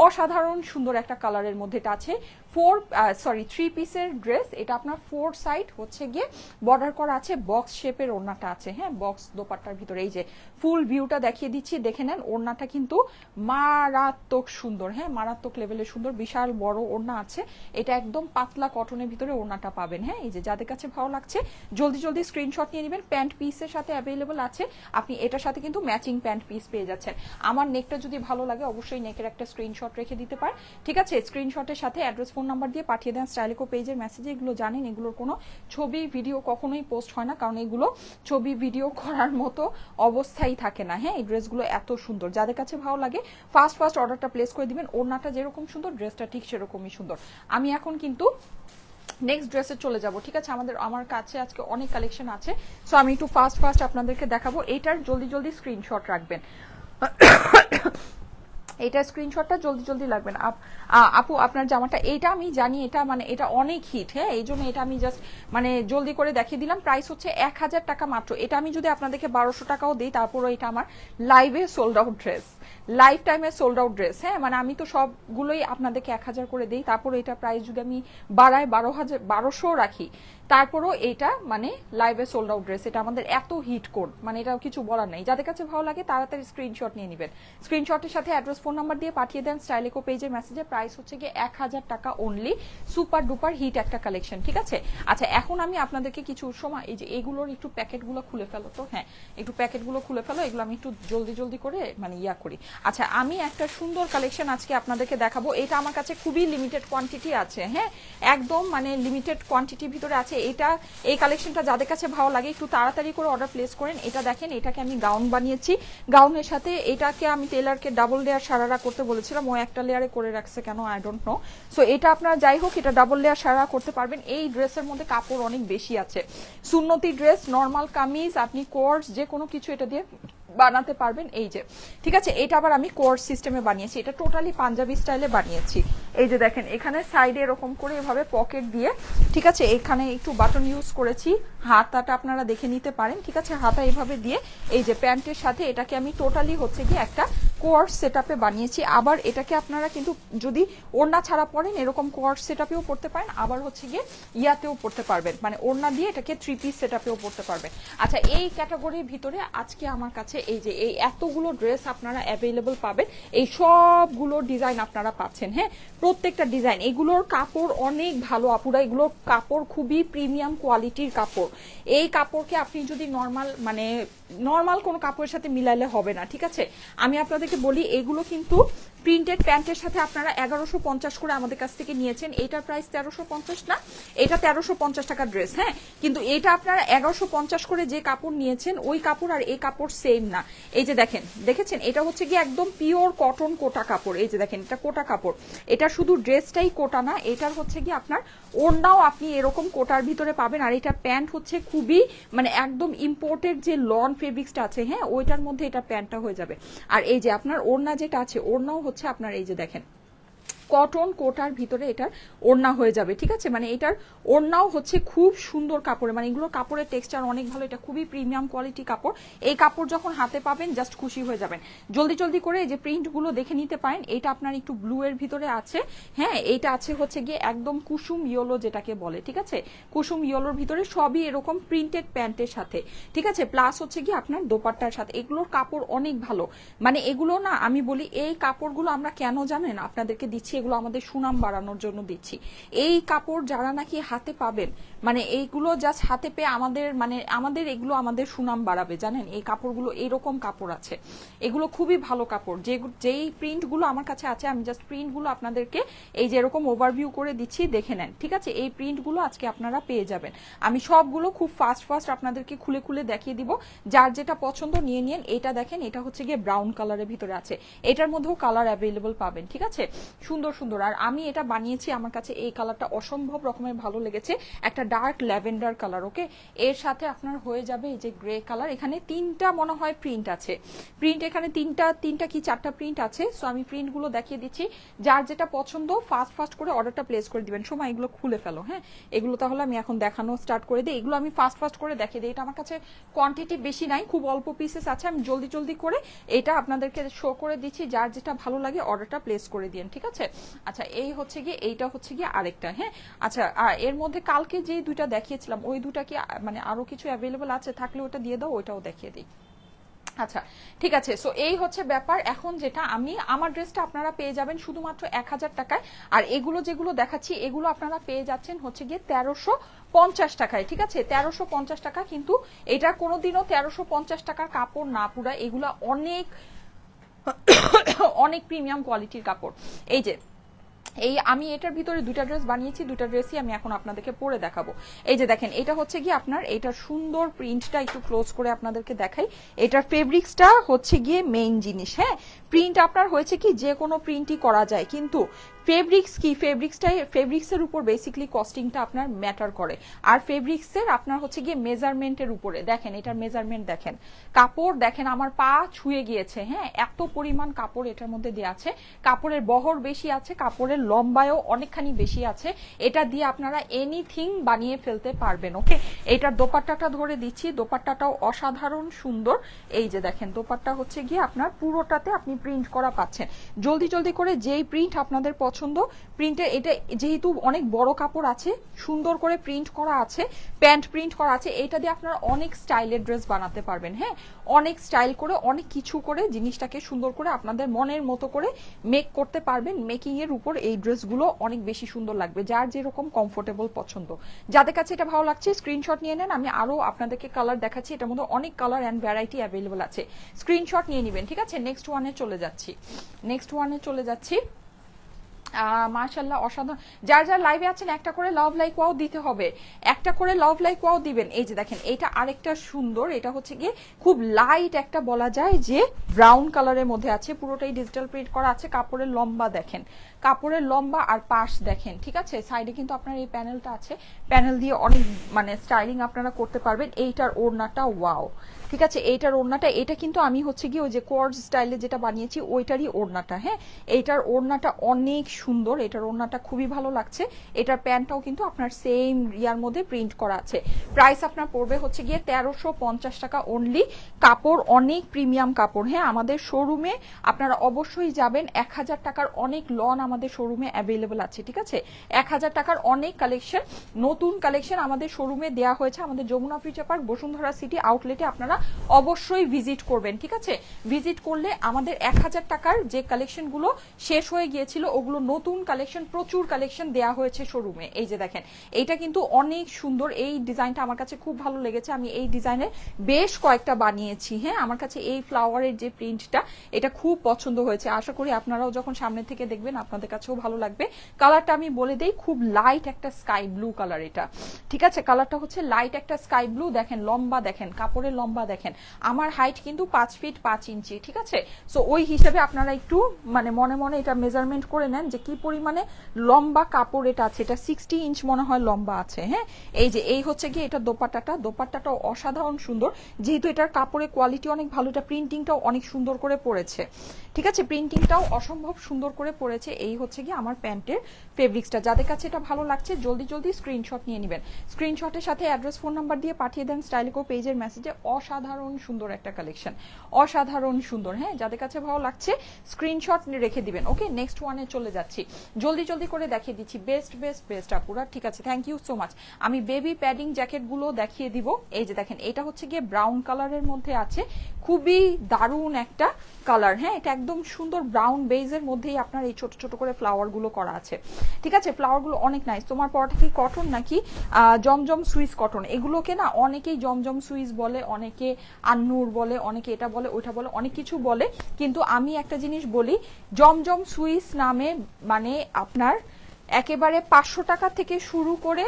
অসাধারণ সুন্দর একটা কালারের মধ্যে এটা আছে ফোর সরি থ্রি পিসের ড্রেস এটা আপনার ফোর সাইড হচ্ছে গিয়ে বর্ডার করা আছে বক্স শেপের ওড়নাটা আছে হ্যাঁ বক্স দোপাট্টার ভিতরে এই যে ফুল ভিউটা দেখিয়ে দিচ্ছি দেখে নেন ওড়নাটা কিন্তু মারাত্মক সুন্দর হ্যাঁ মারাত্মক লেভেলের সুন্দর বিশাল বড় ওড়না আছে এটা একদম পাতলা কটনের ভিতরে ওড়নাটা পাবেন হ্যাঁ এই যে যাদের কাছে ভালো লাগছে জলদি জলদি স্ক্রিনশট নিয়ে নেবেন প্যান্ট পিসের সাথে অ্যাভেলেবল আছে আপনি এটার সাথে কিন্তু ম্যাচিং প্যান্ট পিস পেয়ে যাচ্ছেন আমার নেকটা যদি ভালো লাগে অবশ্যই নেকের একটা স্ক্রিনশট রেখে দিতে পারেন ঠিক আছে স্ক্রিনশটের সাথে অ্যাড্রেস ফোন ফোন নাম্বার দিয়ে পাঠিয়ে দেন স্টাইলিকো পেজের মেসেজে এগুলো জানেন এগুলোর কোনো ছবি ভিডিও কখনোই পোস্ট হয় না কারণ এগুলো ছবি ভিডিও করার মতো অবস্থাই থাকে না হ্যাঁ এই ড্রেসগুলো এত সুন্দর যাদের কাছে ভালো লাগে ফার্স্ট ফার্স্ট অর্ডারটা প্লেস করে দিবেন ওড়নাটা যেরকম সুন্দর ড্রেসটা ঠিক সেরকমই সুন্দর আমি এখন কিন্তু নেক্সট ড্রেসে চলে যাব ঠিক আছে আমাদের আমার কাছে আজকে অনেক কালেকশন আছে সো আমি একটু ফার্স্ট ফার্স্ট আপনাদেরকে দেখাবো এইটার জলদি জলদি স্ক্রিনশট রাখবেন এটা স্ক্রিনশটটা জলদি জলদি লাগবে না আপু আপনার জামাটা এইটা আমি জানি এটা মানে এটা অনেক হিট হ্যাঁ এই জন্য এটা আমি জাস্ট মানে জলদি করে দেখিয়ে দিলাম প্রাইস হচ্ছে এক হাজার টাকা মাত্র এটা আমি যদি আপনাদেরকে বারোশো টাকাও দিই তারপরও এটা আমার লাইভে সোল্ড আউট ড্রেস লাইফ টাইমে সোল্ড আউট ড্রেস হ্যাঁ মানে আমি তো সবগুলোই আপনাদেরকে এক হাজার করে দিই তারপর এটা প্রাইস যদি আমি বাড়ায় বারো হাজার বারোশো রাখি তারপরও এটা মানে লাইভে সোল্ড আউট ড্রেস এটা আমাদের এত হিট কোড মানে এটা কিছু বলার নেই যাদের কাছে ভালো লাগে তাড়াতাড়ি স্ক্রিনশট নিয়ে নেবেন স্ক্রিনশটের সাথে অ্যাড্রেস ফোন নাম্বার দিয়ে পাঠিয়ে দেন স্টাইলিকো পেজের মেসেজে প্রাইস হচ্ছে গিয়ে এক হাজার টাকা অনলি সুপার ডুপার হিট একটা কালেকশন ঠিক আছে আচ্ছা এখন আমি আপনাদেরকে কিছু সময় এই যে এগুলোর একটু প্যাকেটগুলো খুলে ফেলো তো হ্যাঁ একটু প্যাকেটগুলো খুলে ফেলো এগুলো আমি একটু জলদি জলদি করে মানে ইয়া করি আচ্ছা আমি একটা সুন্দর কালেকশন আজকে আপনাদেরকে দেখাবো এটা আমার কাছে খুবই লিমিটেড কোয়ান্টিটি আছে হ্যাঁ একদম মানে লিমিটেড কোয়ান্টিটির ভিতরে আছে আছে এটা এই কালেকশনটা যাদের কাছে ভালো লাগে একটু তাড়াতাড়ি করে অর্ডার প্লেস করেন এটা দেখেন এটাকে আমি গাউন বানিয়েছি গাউনের সাথে এটাকে আমি টেলারকে ডাবল লেয়ার সারারা করতে বলেছিলাম ও একটা লেয়ারে করে রাখছে কেন আই ডোন্ট নো সো এটা আপনারা যাই হোক এটা ডাবল লেয়ার সারা করতে পারবেন এই ড্রেসের মধ্যে কাপড় অনেক বেশি আছে সুন্নতি ড্রেস নর্মাল কামিজ আপনি কোর্স যে কোনো কিছু এটা দিয়ে বানাতে পারবেন এই যে ঠিক আছে এটা আবার আমি কোর্স সিস্টেমে বানিয়েছি এটা টোটালি পাঞ্জাবি স্টাইলে বানিয়েছি এই যে দেখেন এখানে সাইডে এরকম করে এভাবে পকেট দিয়ে ঠিক আছে এখানে একটু বাটন ইউজ করেছি হাতাটা আপনারা দেখে নিতে পারেন ঠিক আছে হাতা এভাবে দিয়ে এই যে প্যান্টের সাথে এটাকে আমি টোটালি হচ্ছে কি একটা কোয়ার সেট বানিয়েছি আবার এটাকে আপনারা কিন্তু যদি ওড়না ছাড়া পরেন এরকম কোয়ার সেট আপেও পড়তে পারেন আবার হচ্ছে গিয়ে ইয়াতেও পড়তে পারবেন মানে ওড়না দিয়ে এটাকে থ্রি পিস সেট আপেও পড়তে পারবেন আচ্ছা এই ক্যাটাগরির ভিতরে আজকে আমার কাছে এই যে এই এতগুলো ড্রেস আপনারা অ্যাভেলেবল পাবেন এই সবগুলো ডিজাইন আপনারা পাচ্ছেন হ্যাঁ প্রত্যেকটা ডিজাইন এগুলোর কাপড় অনেক ভালো আপুরা এগুলোর কাপড় খুবই প্রিমিয়াম কোয়ালিটির কাপড় এই কাপড়কে আপনি যদি নর্মাল মানে নর্মাল কোনো কাপড়ের সাথে মিলাইলে হবে না ঠিক আছে আমি আপনাদেরকে বলি এগুলো কিন্তু প্রিন্টেড প্যান্টের সাথে আপনারা এগারোশো পঞ্চাশ করে আমাদের কাছ থেকে নিয়েছেন এটার প্রাইস তেরোশো পঞ্চাশ না এটা তেরোশো পঞ্চাশ টাকার ড্রেস হ্যাঁ কিন্তু এটা আপনারা এগারোশো পঞ্চাশ করে যে কাপড় নিয়েছেন ওই কাপড় আর এই কাপড় সেম না এই যে দেখেন দেখেছেন এটা হচ্ছে কি একদম পিওর কটন কোটা কাপড় এই যে দেখেন এটা কোটা কাপড় এটা শুধু ড্রেসটাই কোটা না এটার হচ্ছে কি আপনার ওড়নাও আপনি এরকম কোটার ভিতরে পাবেন আর এটা প্যান্ট হচ্ছে খুবই মানে একদম ইম্পোর্টেড যে লন ফেব্রিক্সটা আছে হ্যাঁ ওইটার মধ্যে এটা প্যান্টটা হয়ে যাবে আর এই যে আপনার ওড়না যেটা আছে ওড়নাও হচ্ছে আপনার এই যে দেখেন কটন কোটার ভিতরে এটার ওড়না হয়ে যাবে ঠিক আছে মানে এটার ওড়নাও হচ্ছে খুব সুন্দর কাপড়ে মানে এগুলো কাপড়ের টেক্সচার অনেক ভালো এটা খুবই প্রিমিয়াম কোয়ালিটি কাপড় এই কাপড় যখন হাতে পাবেন জাস্ট খুশি হয়ে যাবেন জলদি জলদি করে যে প্রিন্টগুলো দেখে নিতে পারেন এটা আপনার একটু ব্লু এর ভিতরে আছে হ্যাঁ এটা আছে হচ্ছে গিয়ে একদম কুসুম ইয়োলো যেটাকে বলে ঠিক আছে কুসুম ইয়োলোর ভিতরে সবই এরকম প্রিন্টেড প্যান্টের সাথে ঠিক আছে প্লাস হচ্ছে গিয়ে আপনার দোপাট্টার সাথে এগুলোর কাপড় অনেক ভালো মানে এগুলো না আমি বলি এই কাপড়গুলো আমরা কেন জানেন আপনাদেরকে দিচ্ছি এগুলো আমাদের সুনাম বাড়ানোর জন্য দিচ্ছি এই কাপড় যারা নাকি হাতে পাবেন মানে এইগুলো জাস্ট হাতে পেয়ে আমাদের মানে আমাদের এগুলো আমাদের সুনাম বাড়াবে জানেন এই কাপড়গুলো এরকম কাপড় আছে এগুলো খুবই ভালো কাপড় যে যেই প্রিন্টগুলো আমার কাছে আছে আমি জাস্ট প্রিন্টগুলো আপনাদেরকে এই যে এরকম ওভারভিউ করে দিচ্ছি দেখে নেন ঠিক আছে এই প্রিন্টগুলো আজকে আপনারা পেয়ে যাবেন আমি সবগুলো খুব ফাস্ট ফাস্ট আপনাদেরকে খুলে খুলে দেখিয়ে দিব যার যেটা পছন্দ নিয়ে নিন এটা দেখেন এটা হচ্ছে গিয়ে ব্রাউন কালারের ভিতরে আছে এটার মধ্যেও কালার অ্যাভেলেবল পাবেন ঠিক আছে সুন্দর সুন্দর সুন্দর আর আমি এটা বানিয়েছি আমার কাছে এই কালারটা অসম্ভব রকমের ভালো লেগেছে একটা ডার্ক ল্যাভেন্ডার কালার ওকে এর সাথে আপনার হয়ে যাবে এই যে গ্রে কালার এখানে তিনটা মনে হয় প্রিন্ট আছে প্রিন্ট এখানে তিনটা তিনটা কি চারটা প্রিন্ট আছে সো আমি প্রিন্টগুলো দেখিয়ে দিচ্ছি যার যেটা পছন্দ ফাস্ট ফাস্ট করে অর্ডারটা প্লেস করে দিবেন সময় এগুলো খুলে ফেলো হ্যাঁ এগুলো তাহলে আমি এখন দেখানো স্টার্ট করে দিই এগুলো আমি ফাস্ট ফাস্ট করে দেখিয়ে দিই এটা আমার কাছে কোয়ান্টিটি বেশি নাই খুব অল্প পিসেস আছে আমি জলদি জলদি করে এটা আপনাদেরকে শো করে দিচ্ছি যার যেটা ভালো লাগে অর্ডারটা প্লেস করে দিন ঠিক আছে আচ্ছা এই হচ্ছে গিয়ে এইটা হচ্ছে গিয়ে আরেকটা হ্যাঁ আচ্ছা এর মধ্যে কালকে যে দুইটা দেখিয়েছিলাম ওই দুটা কি মানে আরো কিছু অ্যাভেলেবল আছে থাকলে ওটা দিয়ে দাও ওইটাও দেখিয়ে দিই আচ্ছা ঠিক আছে সো এই হচ্ছে ব্যাপার এখন যেটা আমি আমার ড্রেসটা আপনারা পেয়ে যাবেন শুধুমাত্র এক হাজার টাকায় আর এগুলো যেগুলো দেখাচ্ছি এগুলো আপনারা পেয়ে যাচ্ছেন হচ্ছে গিয়ে তেরোশো পঞ্চাশ টাকায় ঠিক আছে তেরোশো পঞ্চাশ টাকা কিন্তু এটা কোনোদিনও তেরোশো পঞ্চাশ টাকার কাপড় না পুরা এগুলো অনেক অনেক প্রিমিয়াম কোয়ালিটির কাপড় এই যে এই আমি এটার ভিতরে দুটা ড্রেস বানিয়েছি দুটা ড্রেসই আমি এখন আপনাদেরকে পরে দেখাবো এই যে দেখেন এটা হচ্ছে গিয়ে আপনার এটা সুন্দর প্রিন্টটা একটু ক্লোজ করে আপনাদেরকে দেখাই এটার ফেব্রিক্সটা হচ্ছে গিয়ে মেইন জিনিস হ্যাঁ প্রিন্ট আপনার হয়েছে কি যে কোনো প্রিন্টই করা যায় কিন্তু ফেব্রিক্স কি ফেব্রিক্সটাই ফেব্রিক্সের উপর বেসিক্যালি কস্টিংটা আপনার ম্যাটার করে আর ফেব্রিক্সের আপনার হচ্ছে গিয়ে মেজারমেন্টের উপরে দেখেন এটার মেজারমেন্ট দেখেন কাপড় দেখেন আমার পা ছুঁয়ে গিয়েছে হ্যাঁ এত পরিমাণ কাপড় এটার মধ্যে দেওয়া আছে কাপড়ের বহর বেশি আছে কাপড়ের লম্বায়ও অনেকখানি বেশি আছে এটা দিয়ে আপনারা এনিথিং বানিয়ে ফেলতে পারবেন ওকে এটার দোপাট্টাটা ধরে দিচ্ছি দোপাট্টাটাও অসাধারণ সুন্দর এই যে দেখেন দোপাট্টা হচ্ছে গিয়ে আপনার পুরোটাতে আপনি প্রিন্ট করা পাচ্ছেন জলদি জলদি করে যেই প্রিন্ট আপনাদের পছন্দ প্রিন্টের এটা যেহেতু অনেক বড় কাপড় আছে সুন্দর করে প্রিন্ট করা আছে প্যান্ট প্রিন্ট করা আছে এটা দিয়ে আপনারা অনেক স্টাইলের ড্রেস বানাতে পারবেন হ্যাঁ অনেক স্টাইল করে অনেক কিছু করে জিনিসটাকে সুন্দর করে আপনাদের মনের মতো করে মেক করতে পারবেন মেকিং এর উপর এই ড্রেসগুলো অনেক বেশি সুন্দর লাগবে যার যেরকম কমফোর্টেবল পছন্দ যাদের কাছে এটা ভালো লাগছে স্ক্রিনশট নিয়ে নেন আমি আরো আপনাদেরকে কালার দেখাচ্ছি এটার মধ্যে অনেক কালার অ্যান্ড ভ্যারাইটি অ্যাভেলেবল আছে স্ক্রিনশট নিয়ে নেবেন ঠিক আছে নেক্সট ওয়ানে চলে যাচ্ছি নেক্সট ওয়ানে চলে যাচ্ছি মার্শাল্লাহ অসাধারণ যার যার লাইভে আছেন একটা করে লাভ লাইক ওয়াও দিতে হবে একটা করে লাভ লাইক ওয়াও দিবেন এই যে দেখেন এটা আরেকটা সুন্দর এটা হচ্ছে গিয়ে খুব লাইট একটা বলা যায় যে ব্রাউন কালারের মধ্যে আছে পুরোটাই ডিজিটাল প্রিন্ট করা আছে কাপড়ের লম্বা দেখেন কাপড়ের লম্বা আর পাশ দেখেন ঠিক আছে সাইডে কিন্তু আপনার এই প্যানেলটা আছে প্যানেল দিয়ে অনেক মানে স্টাইলিং আপনারা করতে পারবেন এইটার ওড়নাটা ওয়াও ঠিক আছে এইটার ওড়নাটা এটা কিন্তু আমি হচ্ছে গিয়ে ওই যে কোয়ার্স স্টাইলে যেটা বানিয়েছি ওইটারই ওড়নাটা হ্যাঁ এইটার ওড়নাটা অনেক সুন্দর এটার ওড়নাটা খুবই ভালো লাগছে এটার প্যান্টটাও কিন্তু আপনার সেম ইয়ার মধ্যে প্রিন্ট করা আছে প্রাইস আপনার পড়বে হচ্ছে গিয়ে তেরোশো টাকা অনলি কাপড় অনেক প্রিমিয়াম কাপড় হ্যাঁ আমাদের শোরুমে আপনারা অবশ্যই যাবেন এক হাজার টাকার অনেক লন আমাদের শোরুমে অ্যাভেলেবল আছে ঠিক আছে এক হাজার টাকার অনেক কালেকশন নতুন কালেকশন আমাদের শোরুমে দেওয়া হয়েছে আমাদের Jamuna future park Bashundhara city আউটলেটে আপনারা অবশ্যই ভিজিট করবেন ঠিক আছে ভিজিট করলে আমাদের এক হাজার টাকার যে কালেকশনগুলো শেষ হয়ে গিয়েছিল ওগুলো নতুন কালেকশন প্রচুর কালেকশন দেয়া হয়েছে শোরুমে এই যে দেখেন এইটা কিন্তু অনেক সুন্দর এই ডিজাইনটা আমার কাছে খুব ভালো লেগেছে আমি এই ডিজাইনের বেশ কয়েকটা বানিয়েছি হ্যাঁ আমার কাছে এই ফ্লাওয়ারের যে প্রিন্টটা এটা খুব পছন্দ হয়েছে আশা করি আপনারাও যখন সামনে থেকে দেখবেন আপনাদের কাছেও ভালো লাগবে কালারটা আমি বলে দেই খুব লাইট একটা স্কাই ব্লু কালার এটা ঠিক আছে কালারটা হচ্ছে লাইট একটা স্কাই ব্লু দেখেন লম্বা দেখেন কাপড়ের লম্বা দেখেন দেখেন আমার হাইট কিন্তু পাঁচ ফিট পাঁচ ইঞ্চি ঠিক আছে সো ওই হিসাবে আপনারা একটু মানে মনে মনে এটা মেজারমেন্ট করে নেন যে কি পরিমাণে লম্বা কাপড় এটা আছে এটা সিক্সটি ইঞ্চ মনে হয় লম্বা আছে হ্যাঁ এই যে এই হচ্ছে গিয়ে এটা দোপাট্টাটা দোপাট্টাটা অসাধারণ সুন্দর যেহেতু এটার কাপড়ের কোয়ালিটি অনেক ভালো এটা প্রিন্টিংটাও অনেক সুন্দর করে পড়েছে ঠিক আছে প্রিন্টিংটাও অসম্ভব সুন্দর করে পড়েছে এই হচ্ছে গিয়ে আমার প্যান্টের ফেব্রিক্সটা যাদের কাছে এটা ভালো লাগছে জলদি জলদি স্ক্রিনশট নিয়ে নেবেন স্ক্রিনশটের সাথে অ্যাড্রেস ফোন নাম্বার দিয়ে পাঠিয়ে দেন স্টাইলিকো পেজের মেসেজে অসাধারণ অসাধারণ সুন্দর একটা কালেকশন অসাধারণ সুন্দর হ্যাঁ যাদের কাছে ভালো লাগছে স্ক্রিনশট রেখে দিবেন ওকে নেক্সট ওয়ানে চলে যাচ্ছি জলদি জলদি করে দেখিয়ে দিচ্ছি বেস্ট বেস্ট বেস্ট আপুরা ঠিক আছে থ্যাংক ইউ সো মাচ আমি বেবি প্যাডিং জ্যাকেটগুলো দেখিয়ে দিব এই যে দেখেন এটা হচ্ছে গিয়ে ব্রাউন কালারের মধ্যে আছে খুবই দারুণ একটা কালার হ্যাঁ এটা একদম সুন্দর ব্রাউন বেজের মধ্যেই আপনার এই ছোট ছোট করে ফ্লাওয়ারগুলো করা আছে ঠিক আছে ফ্লাওয়ারগুলো অনেক নাইস তোমার পরটা কি কটন নাকি জমজম সুইস কটন এগুলোকে না অনেকেই জমজম সুইস বলে অনেকে আন্নুর বলে অনেকে এটা বলে ওইটা বলে অনেক কিছু বলে কিন্তু আমি একটা জিনিস বলি জমজম সুইস নামে মানে আপনার একেবারে পাঁচশো টাকা থেকে শুরু করে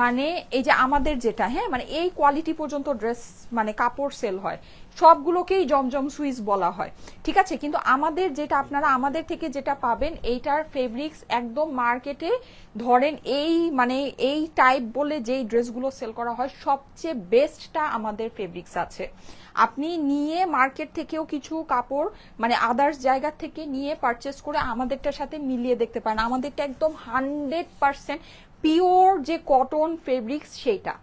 মানে এই যে আমাদের যেটা হ্যাঁ মানে এই কোয়ালিটি পর্যন্ত ড্রেস মানে কাপড় সেল হয় সবগুলোকেই জমজম সুইচ বলা হয় ঠিক আছে কিন্তু আমাদের যেটা আপনারা আমাদের থেকে যেটা পাবেন এইটার ফেব্রিক্স একদম মার্কেটে ধরেন এই মানে এই টাইপ বলে যেই ড্রেসগুলো সেল করা হয় সবচেয়ে বেস্টটা আমাদের ফেব্রিক্স আছে আপনি নিয়ে মার্কেট থেকেও কিছু কাপড় মানে আদার্স জায়গা থেকে নিয়ে পারচেস করে আমাদেরটার সাথে মিলিয়ে দেখতে পারেন আমাদেরটা একদম হান্ড্রেড পার্সেন্ট পিওর যে কটন ফেব্রিক্স সেইটা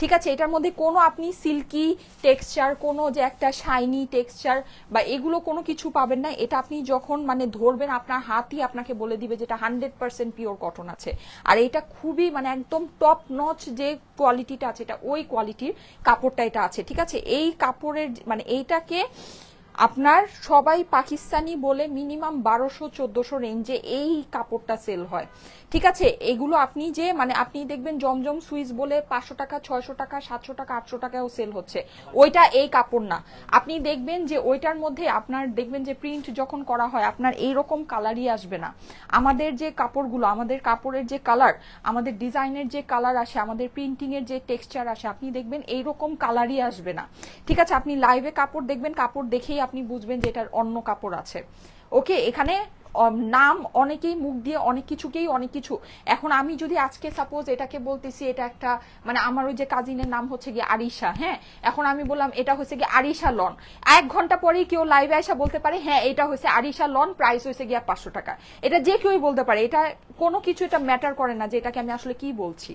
ঠিক আছে এটার মধ্যে কোনো আপনি সিল্কি টেক্সচার কোনো যে একটা শাইনি টেক্সচার বা এগুলো কোনো কিছু পাবেন না এটা আপনি যখন মানে ধরবেন আপনার হাতই আপনাকে বলে দিবে যেটা হান্ড্রেড পার্সেন্ট পিওর কটন আছে আর এটা খুবই মানে একদম টপ নচ যে কোয়ালিটিটা আছে এটা ওই কোয়ালিটির কাপড়টা এটা আছে ঠিক আছে এই কাপড়ের মানে এইটাকে আপনার সবাই পাকিস্তানি বলে মিনিমাম বারোশো চোদ্দশো রেঞ্জে এই কাপড়টা সেল হয় ঠিক আছে এগুলো আপনি যে মানে আপনি দেখবেন জমজম সুইচ বলে পাঁচশো টাকা ছয়শো টাকা সাতশো টাকা আটশো টাকাও সেল হচ্ছে ওইটা এই কাপড় না আপনি দেখবেন যে ওইটার মধ্যে আপনার দেখবেন যে প্রিন্ট যখন করা হয় আপনার এই রকম কালারই আসবে না আমাদের যে কাপড়গুলো আমাদের কাপড়ের যে কালার আমাদের ডিজাইনের যে কালার আসে আমাদের প্রিন্টিংয়ের যে টেক্সচার আসে আপনি দেখবেন এই রকম কালারই আসবে না ঠিক আছে আপনি লাইভে কাপড় দেখবেন কাপড় দেখেই আপনি বুঝবেন যে এটার অন্য কাপড় আছে ওকে এখানে নাম অনেকেই মুখ দিয়ে অনেক কিছুকেই অনেক কিছু এখন আমি যদি আজকে সাপোজ এটাকে বলতেছি এটা একটা মানে আমার ওই যে কাজিনের নাম হচ্ছে গিয়ে আরিশা হ্যাঁ এখন আমি বললাম এটা হচ্ছে গিয়ে আরিশা লন এক ঘন্টা পরেই কেউ লাইভে আসা বলতে পারে হ্যাঁ এটা হচ্ছে আরিশা লন প্রাইস হয়েছে গিয়ে পাঁচশো টাকা এটা যে কেউই বলতে পারে এটা কোনো কিছু এটা ম্যাটার করে না যে এটাকে আমি আসলে কি বলছি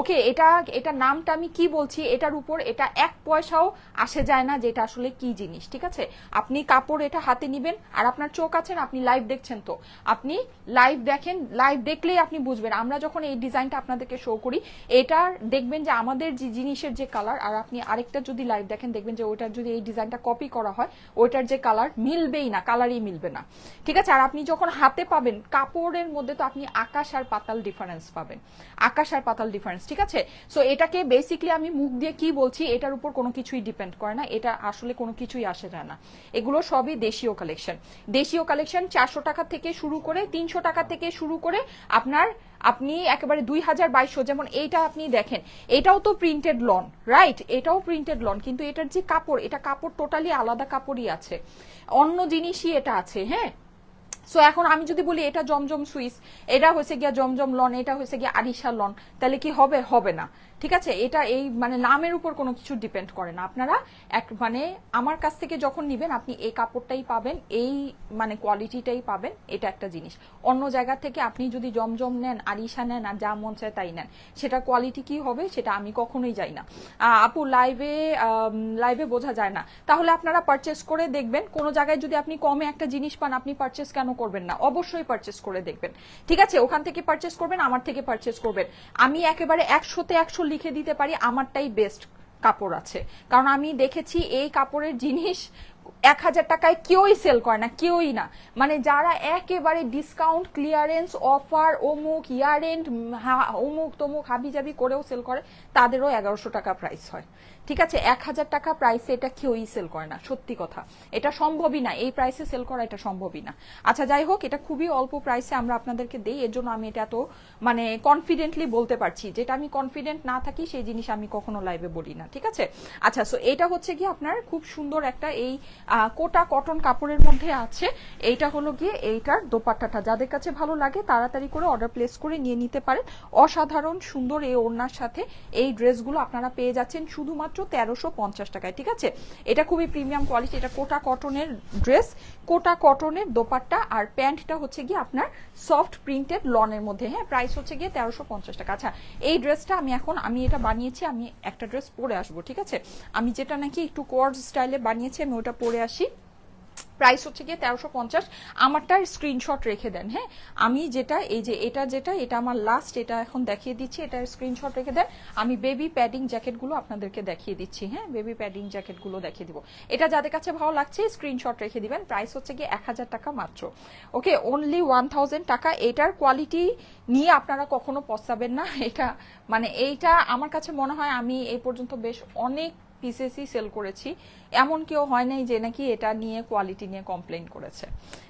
ওকে এটা এটা নামটা আমি কি বলছি এটার উপর এটা এক পয়সাও আসে যায় না যে এটা আসলে কি জিনিস ঠিক আছে আপনি কাপড় এটা হাতে নিবেন আর আপনার চোখ আছেন আপনি লাইভ দেখছেন দেখছেন তো আপনি লাইভ দেখেন লাইভ দেখলেই আপনি বুঝবেন আমরা যখন এই ডিজাইনটা আপনাদেরকে শো করি এটা দেখবেন যে আমাদের যে জিনিসের যে কালার আর আপনি আরেকটা যদি লাইভ দেখেন দেখবেন যে ওইটার যদি এই ডিজাইনটা কপি করা হয় ওইটার যে কালার মিলবেই না কালারই মিলবে না ঠিক আছে আর আপনি যখন হাতে পাবেন কাপড়ের মধ্যে তো আপনি আকাশ আর পাতাল ডিফারেন্স পাবেন আকাশ আর পাতাল ডিফারেন্স ঠিক আছে সো এটাকে বেসিকলি আমি মুখ দিয়ে কি বলছি এটার উপর কোনো কিছুই ডিপেন্ড করে না এটা আসলে কোনো কিছুই আসে যায় না এগুলো সবই দেশীয় কালেকশন দেশীয় কালেকশন চারশো টাকা থেকে শুরু করে তিনশো টাকা থেকে শুরু করে আপনার আপনি একেবারে দুই হাজার বাইশশো যেমন এইটা আপনি দেখেন এটাও তো প্রিন্টেড লন রাইট এটাও প্রিন্টেড লন কিন্তু এটার যে কাপড় এটা কাপড় টোটালি আলাদা কাপড়ই আছে অন্য জিনিসই এটা আছে হ্যাঁ সো এখন আমি যদি বলি এটা জমজম সুইস এটা হয়েছে গিয়া জমজম লন এটা হয়েছে গিয়া আরিশা লন তাহলে কি হবে হবে না ঠিক আছে এটা এই মানে নামের উপর কোনো কিছু ডিপেন্ড করে না আপনারা এক মানে আমার কাছ থেকে যখন নিবেন আপনি এই কাপড়টাই পাবেন এই মানে কোয়ালিটিটাই পাবেন এটা একটা জিনিস অন্য জায়গা থেকে আপনি যদি জমজম নেন আরিশা নেন আর যা মন চায় তাই নেন সেটা কোয়ালিটি কি হবে সেটা আমি কখনোই যাই না আপু লাইভে লাইভে বোঝা যায় না তাহলে আপনারা পারচেস করে দেখবেন কোনো জায়গায় যদি আপনি কমে একটা জিনিস পান আপনি পারচেস কেন করবেন না অবশ্যই পারচেস করে দেখবেন ঠিক আছে ওখান থেকে পারচেস করবেন আমার থেকে পারচেস করবেন আমি একেবারে একশোতে একশো লিখে দিতে পারি আমারটাই বেস্ট কাপড় আছে কারণ আমি দেখেছি এই কাপড়ের জিনিস এক হাজার টাকায় কেউই সেল করে না কেউই না মানে যারা একেবারে ডিসকাউন্ট ক্লিয়ারেন্স অফার অমুক ইয়ারেন্ট অমুক তমুক হাবি জাবি করেও সেল করে তাদেরও এগারোশো টাকা প্রাইস হয় ঠিক আছে এক হাজার টাকা প্রাইসে এটা কেউই সেল করে না সত্যি কথা এটা সম্ভবই না এই প্রাইসে সেল করা এটা সম্ভবই না আচ্ছা যাই হোক এটা খুবই অল্প প্রাইসে আমরা আপনাদেরকে দেই এর জন্য আমি এটা এত মানে কনফিডেন্টলি বলতে পারছি যেটা আমি কনফিডেন্ট না থাকি সেই জিনিস আমি কখনো লাইভে বলি না ঠিক আছে আচ্ছা সো এটা হচ্ছে কি আপনার খুব সুন্দর একটা এই কোটা কটন কাপড়ের মধ্যে আছে এইটা হলো গিয়ে এইটার দোপাট্টাটা যাদের কাছে ভালো লাগে তাড়াতাড়ি করে অর্ডার প্লেস করে নিয়ে নিতে পারেন অসাধারণ সুন্দর এই ওড়নার সাথে এই ড্রেসগুলো আপনারা পেয়ে যাচ্ছেন শুধুমাত্র মাত্র তেরোশো পঞ্চাশ টাকায় ঠিক আছে এটা খুবই প্রিমিয়াম কোয়ালিটি এটা কোটা কটনের ড্রেস কোটা কটনের দোপাট্টা আর প্যান্টটা হচ্ছে গিয়ে আপনার সফট প্রিন্টেড লনের মধ্যে হ্যাঁ প্রাইস হচ্ছে গিয়ে তেরোশো পঞ্চাশ টাকা আচ্ছা এই ড্রেসটা আমি এখন আমি এটা বানিয়েছি আমি একটা ড্রেস পরে আসবো ঠিক আছে আমি যেটা নাকি একটু কোয়ার্ড স্টাইলে বানিয়েছি আমি ওটা পরে আসি প্রাইস হচ্ছে গিয়ে তেরোশো পঞ্চাশ আমারটা স্ক্রিনশট রেখে দেন হ্যাঁ আমি যেটা এই যে এটা যেটা এটা আমার লাস্ট এটা এখন দেখিয়ে দিচ্ছি এটা স্ক্রিনশট রেখে দেন আমি বেবি প্যাডিং জ্যাকেটগুলো আপনাদেরকে দেখিয়ে দিচ্ছি হ্যাঁ বেবি প্যাডিং জ্যাকেটগুলো দেখিয়ে দিব এটা যাদের কাছে ভালো লাগছে স্ক্রিনশট রেখে দিবেন প্রাইস হচ্ছে গিয়ে এক হাজার টাকা মাত্র ওকে অনলি ওয়ান থাউজেন্ড টাকা এটার কোয়ালিটি নিয়ে আপনারা কখনো পচাবেন না এটা মানে এইটা আমার কাছে মনে হয় আমি এই পর্যন্ত বেশ অনেক পিসেসই সেল করেছি এমন কেউ হয় নাই যে নাকি এটা নিয়ে কোয়ালিটি নিয়ে কমপ্লেন করেছে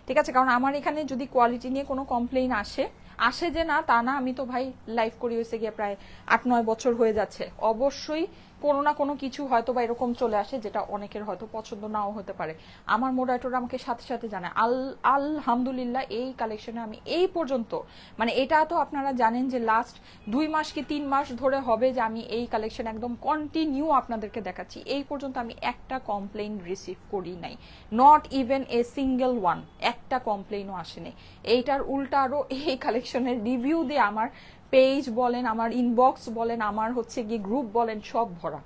ঠিক আছে কারণ আমার এখানে যদি কোয়ালিটি নিয়ে কোনো কমপ্লেন আসে আসে যে না তা না আমি তো ভাই লাইভ করি হয়েছে গিয়ে প্রায় আট নয় বছর হয়ে যাচ্ছে অবশ্যই কোনো না কোনো কিছু হয়তো বা এরকম চলে আসে যেটা অনেকের হয়তো পছন্দ নাও হতে পারে আমার মোডাইটোরা আমাকে সাথে সাথে জানায় আল আলহামদুলিল্লাহ এই কালেকশনে আমি এই পর্যন্ত মানে এটা তো আপনারা জানেন যে লাস্ট দুই মাস কি তিন মাস ধরে হবে যে আমি এই কালেকশন একদম কন্টিনিউ আপনাদেরকে দেখাচ্ছি এই পর্যন্ত আমি একটা কমপ্লেন রিসিভ করি নাই not even a single one একটা কমপ্লেনও আসেনি এইটার উল্টা আরও এই কালেকশনের রিভিউ দিয়ে আমার পেজ বলেন আমার ইনবক্স বলেন আমার হচ্ছে গিয়ে গ্রুপ বলেন সব ভরা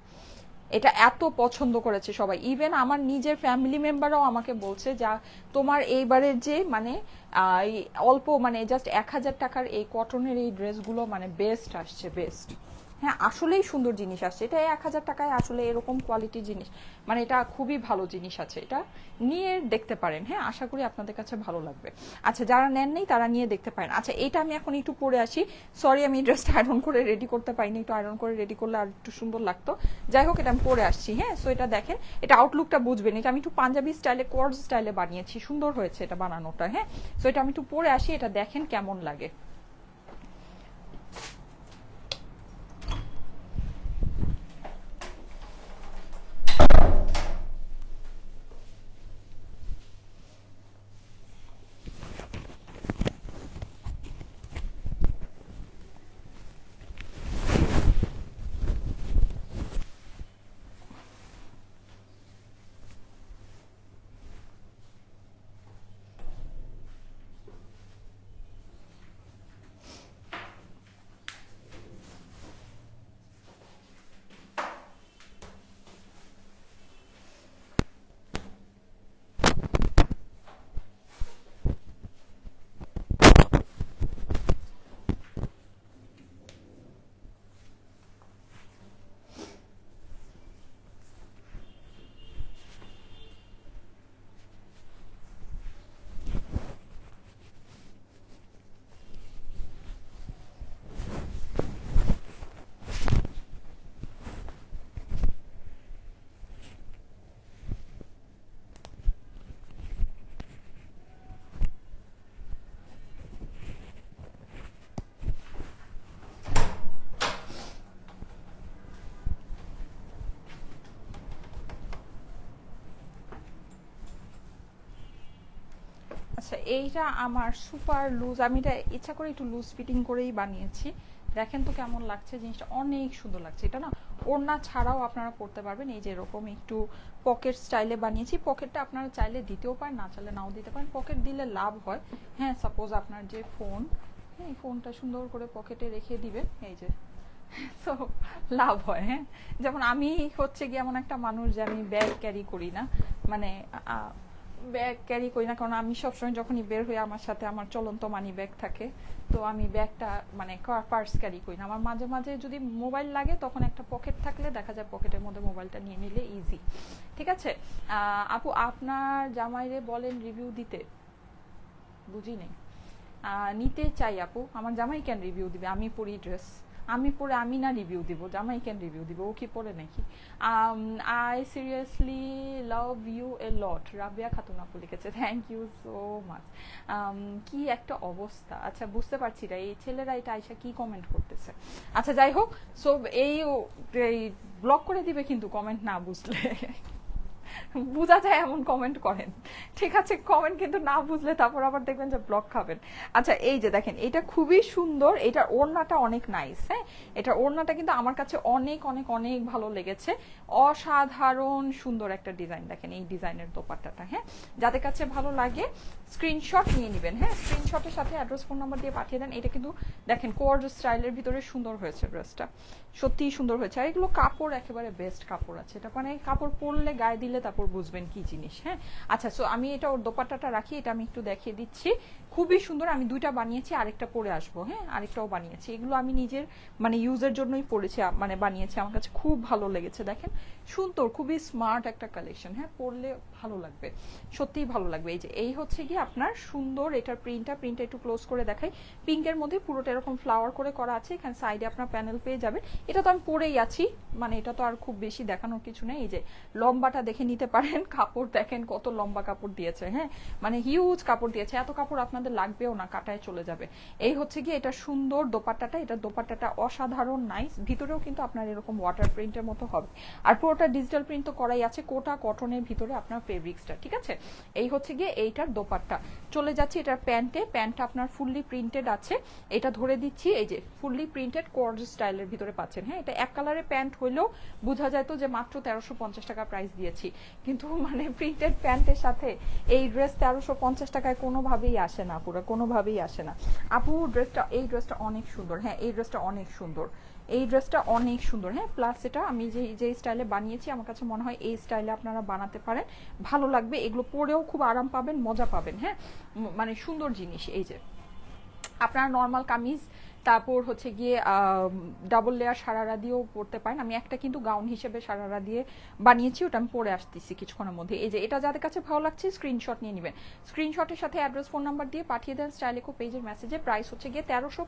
এটা এত পছন্দ করেছে সবাই ইভেন আমার নিজের ফ্যামিলি মেম্বাররাও আমাকে বলছে যা তোমার এইবারের যে মানে অল্প মানে জাস্ট এক হাজার টাকার এই কটনের এই ড্রেসগুলো মানে বেস্ট আসছে বেস্ট হ্যাঁ আসলেই সুন্দর জিনিস আসছে এটা এক হাজার টাকায় আসলে এরকম কোয়ালিটির জিনিস মানে এটা খুবই ভালো জিনিস আছে এটা নিয়ে দেখতে পারেন হ্যাঁ আশা করি আপনাদের কাছে ভালো লাগবে আচ্ছা যারা নেন নেই তারা নিয়ে দেখতে পারেন আচ্ছা এটা আমি এখন একটু পরে আসি সরি আমি ড্রেসটা আয়রন করে রেডি করতে পারিনি একটু আয়রন করে রেডি করলে আর একটু সুন্দর লাগতো যাই হোক এটা আমি পরে আসছি হ্যাঁ সো এটা দেখেন এটা আউটলুকটা বুঝবেন এটা আমি একটু পাঞ্জাবি স্টাইলে কোয়ার্ড স্টাইলে বানিয়েছি সুন্দর হয়েছে এটা বানানোটা হ্যাঁ সো এটা আমি একটু পরে আসি এটা দেখেন কেমন লাগে আচ্ছা এইটা আমার সুপার লুজ আমি এটা ইচ্ছা করে একটু লুজ ফিটিং করেই বানিয়েছি দেখেন তো কেমন লাগছে জিনিসটা অনেক সুন্দর লাগছে এটা না ওড়না ছাড়াও আপনারা পরতে পারবেন এই যে এরকম একটু পকেট স্টাইলে বানিয়েছি পকেটটা আপনারা চাইলে দিতেও পারেন না চাইলে নাও দিতে পারেন পকেট দিলে লাভ হয় হ্যাঁ সাপোজ আপনার যে ফোন হ্যাঁ, এই ফোনটা সুন্দর করে পকেটে রেখে দিবেন এই যে সো লাভ হয় হ্যাঁ যেমন আমি হচ্ছে গিয়ে এমন একটা মানুষ যে আমি ব্যাগ ক্যারি করি না মানে ব্যাগ ক্যারি করি না কারণ আমি সবসময় যখনই বের হই আমার সাথে আমার চলন্ত মানি ব্যাগ থাকে তো আমি ব্যাগটা মানে পার্স ক্যারি করি না আমার মাঝে মাঝে যদি মোবাইল লাগে তখন একটা পকেট থাকলে দেখা যায় পকেটের মধ্যে মোবাইলটা নিয়ে নিলে ইজি ঠিক আছে আপু আপনার জামাইরে বলেন রিভিউ দিতে বুঝি নেই নিতে চাই আপু আমার জামাই কেন রিভিউ দিবে আমি পরি ড্রেস আমি পরে আমি না রিভিউ দিব ক্যান রিভিউ দিব ও কি পরে নাকি I seriously love you a lot Rabia Khatun আপু লিখেছে থ্যাংক ইউ সো মাচ কি একটা অবস্থা আচ্ছা বুঝতে পারছি না এই ছেলেরা এটা আয়সা কি কমেন্ট করতেছে আচ্ছা যাই হোক সো এই ব্লক করে দিবে কিন্তু কমেন্ট না বুঝলে বোঝা যায় এমন কমেন্ট করেন ঠিক আছে কমেন্ট কিন্তু না বুঝলে তারপর আবার দেখবেন যে ব্লক খাবেন আচ্ছা এই যে দেখেন এটা খুবই সুন্দর এটার ওড়নাটা অনেক নাইস হ্যাঁ এটার ওড়নাটা কিন্তু আমার কাছে অনেক অনেক অনেক ভালো লেগেছে অসাধারণ সুন্দর একটা ডিজাইন দেখেন এই ডিজাইনের দোপাট্টাটা হ্যাঁ যাদের কাছে ভালো লাগে স্ক্রিনশট নিয়ে নেবেন হ্যাঁ স্ক্রিনশটের সাথে অ্যাড্রেস ফোন নাম্বার দিয়ে পাঠিয়ে দেন এটা কিন্তু দেখেন কোয়ার্জ স্টাইলের ভিতরে সুন্দর হয়েছে ড্রেসটা সত্যিই সুন্দর হয়েছে আর এগুলো কাপড় একেবারে বেস্ট কাপড় আছে এটা মানে কাপড় পরলে গায়ে দিলে তারপর বুঝবেন কি জিনিস হ্যাঁ আচ্ছা সো আমি এটা ওর দোপাট্টাটা রাখি এটা আমি একটু দেখিয়ে দিচ্ছি খুবই সুন্দর আমি দুইটা বানিয়েছি আরেকটা পরে আসবো হ্যাঁ আরেকটাও বানিয়েছি এগুলো আমি নিজের মানে ইউজের জন্যই পড়েছি মানে বানিয়েছি আমার কাছে খুব ভালো লেগেছে দেখেন সুন্দর খুবই স্মার্ট একটা কালেকশন হ্যাঁ পরলে ভালো লাগবে সত্যিই ভালো লাগবে এই যে এই হচ্ছে কি আপনার সুন্দর এটার প্রিন্টটা প্রিন্টটা একটু ক্লোজ করে দেখাই পিঙ্কের মধ্যে পুরোটা এরকম ফ্লাওয়ার করে করা আছে এখানে সাইডে আপনার প্যানেল পেয়ে যাবেন এটা তো আমি পরেই আছি মানে এটা তো আর খুব বেশি দেখানোর কিছু নেই এই যে লম্বাটা দেখে নিতে পারেন (laughs) কাপড় দেখেন কত লম্বা কাপড় দিয়েছে হ্যাঁ মানে হিউজ কাপড় দিয়েছে এত কাপড় আপনাদের লাগবেও না কাটায় চলে যাবে এই হচ্ছে কি এটা সুন্দর দোপাট্টাটা এটা দোপাট্টাটা অসাধারণ নাইস ভিতরেও কিন্তু আপনার এরকম ওয়াটার প্রিন্টের মতো হবে আর পুরোটা ডিজিটাল প্রিন্ট তো করাই আছে কোটা কটনের ভিতরে আপনার ফেব্রিক্সটা ঠিক আছে এই হচ্ছে গিয়ে এইটার দোপাট্টা একটা চলে যাচ্ছি এটার প্যান্টে প্যান্টটা আপনার ফুললি প্রিন্টেড আছে এটা ধরে দিচ্ছি এই যে ফুললি প্রিন্টেড কর্ড স্টাইলের ভিতরে পাচ্ছেন হ্যাঁ এটা এক কালারে প্যান্ট হইলেও বোঝা যায় তো যে মাত্র তেরোশো পঞ্চাশ টাকা প্রাইস দিয়েছি কিন্তু (laughs) মানে প্রিন্টেড প্যান্টের সাথে এই ড্রেস তেরোশো পঞ্চাশ টাকায় কোনোভাবেই আসে না পুরো কোনোভাবেই আসে না আপু ড্রেসটা এই ড্রেসটা অনেক সুন্দর হ্যাঁ এই ড্রেসটা অনেক সুন্দর এই ড্রেসটা অনেক সুন্দর হ্যাঁ প্লাস এটা আমি যে যে স্টাইলে বানিয়েছি আমার কাছে মনে হয় এই স্টাইলে আপনারা বানাতে পারেন ভালো লাগবে এগুলো পরেও খুব আরাম পাবেন মজা পাবেন হ্যাঁ মানে সুন্দর জিনিস এই যে আপনারা নর্মাল কামিজ তারপর হচ্ছে গিয়ে ডাবল লেয়ার সারারা দিয়েও পড়তে পারেন আমি একটা কিন্তু গাউন হিসেবে সারারা দিয়ে বানিয়েছি ওটা আমি পরে আসতেছি কিছুক্ষণের মধ্যে এই যে এটা যাদের কাছে ভালো লাগছে স্ক্রিনশট নিয়ে নেবেন স্ক্রিনশটের সাথে অ্যাড্রেস ফোন নাম্বার দিয়ে পাঠিয়ে দেন স্টাইলেকো পেজের মেসেজে প্রাইস হচ্ছে গিয়ে তেরোশো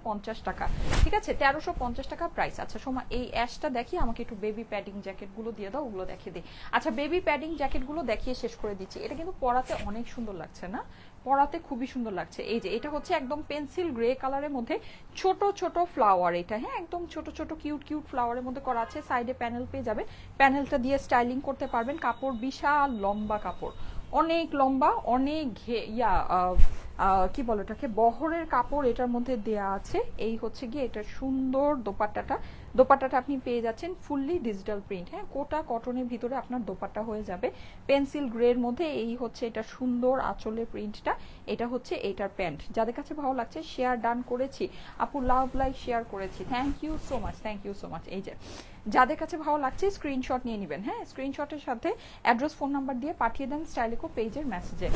টাকা ঠিক আছে তেরোশো টাকা প্রাইস আচ্ছা সময় এই অ্যাশটা দেখি আমাকে একটু বেবি প্যাডিং জ্যাকেটগুলো দিয়ে দাও ওগুলো দেখিয়ে দিই আচ্ছা বেবি প্যাডিং জ্যাকেটগুলো দেখিয়ে শেষ করে দিচ্ছি এটা কিন্তু পরাতে অনেক সুন্দর লাগছে না পরাতে খুবই সুন্দর লাগছে এই যে এটা হচ্ছে একদম পেন্সিল গ্রে কালারের মধ্যে ছোট ছোট ফ্লাওয়ার এটা হ্যাঁ একদম ছোট ছোট কিউট কিউট ফ্লাওয়ারের মধ্যে করা আছে সাইডে প্যানেল পেয়ে যাবেন প্যানেলটা দিয়ে স্টাইলিং করতে পারবেন কাপড় বিশাল লম্বা কাপড় অনেক লম্বা অনেক ঘে ইয়া কি বলো এটাকে বহরের কাপড় এটার মধ্যে দেয়া আছে এই হচ্ছে গিয়ে এটা সুন্দর দোপাট্টাটা দোপাট্টাটা আপনি পেয়ে যাচ্ছেন ফুললি ডিজিটাল প্রিন্ট হ্যাঁ কোটা কটনের ভিতরে আপনার দোপাট্টা হয়ে যাবে পেন্সিল গ্রের মধ্যে এই হচ্ছে এটা সুন্দর আঁচলের প্রিন্টটা এটা হচ্ছে এটার প্যান্ট যাদের কাছে ভালো লাগছে শেয়ার ডান করেছি আপু লাভ লাইক শেয়ার করেছি thank you so much thank you so much এই যে যাদের কাছে ভালো লাগছে স্ক্রিনশট নিয়ে নেবেন হ্যাঁ স্ক্রিনশটের সাথে অ্যাড্রেস ফোন নাম্বার দিয়ে পাঠিয়ে দেন স্টাইলিকো পেজের মেসেজে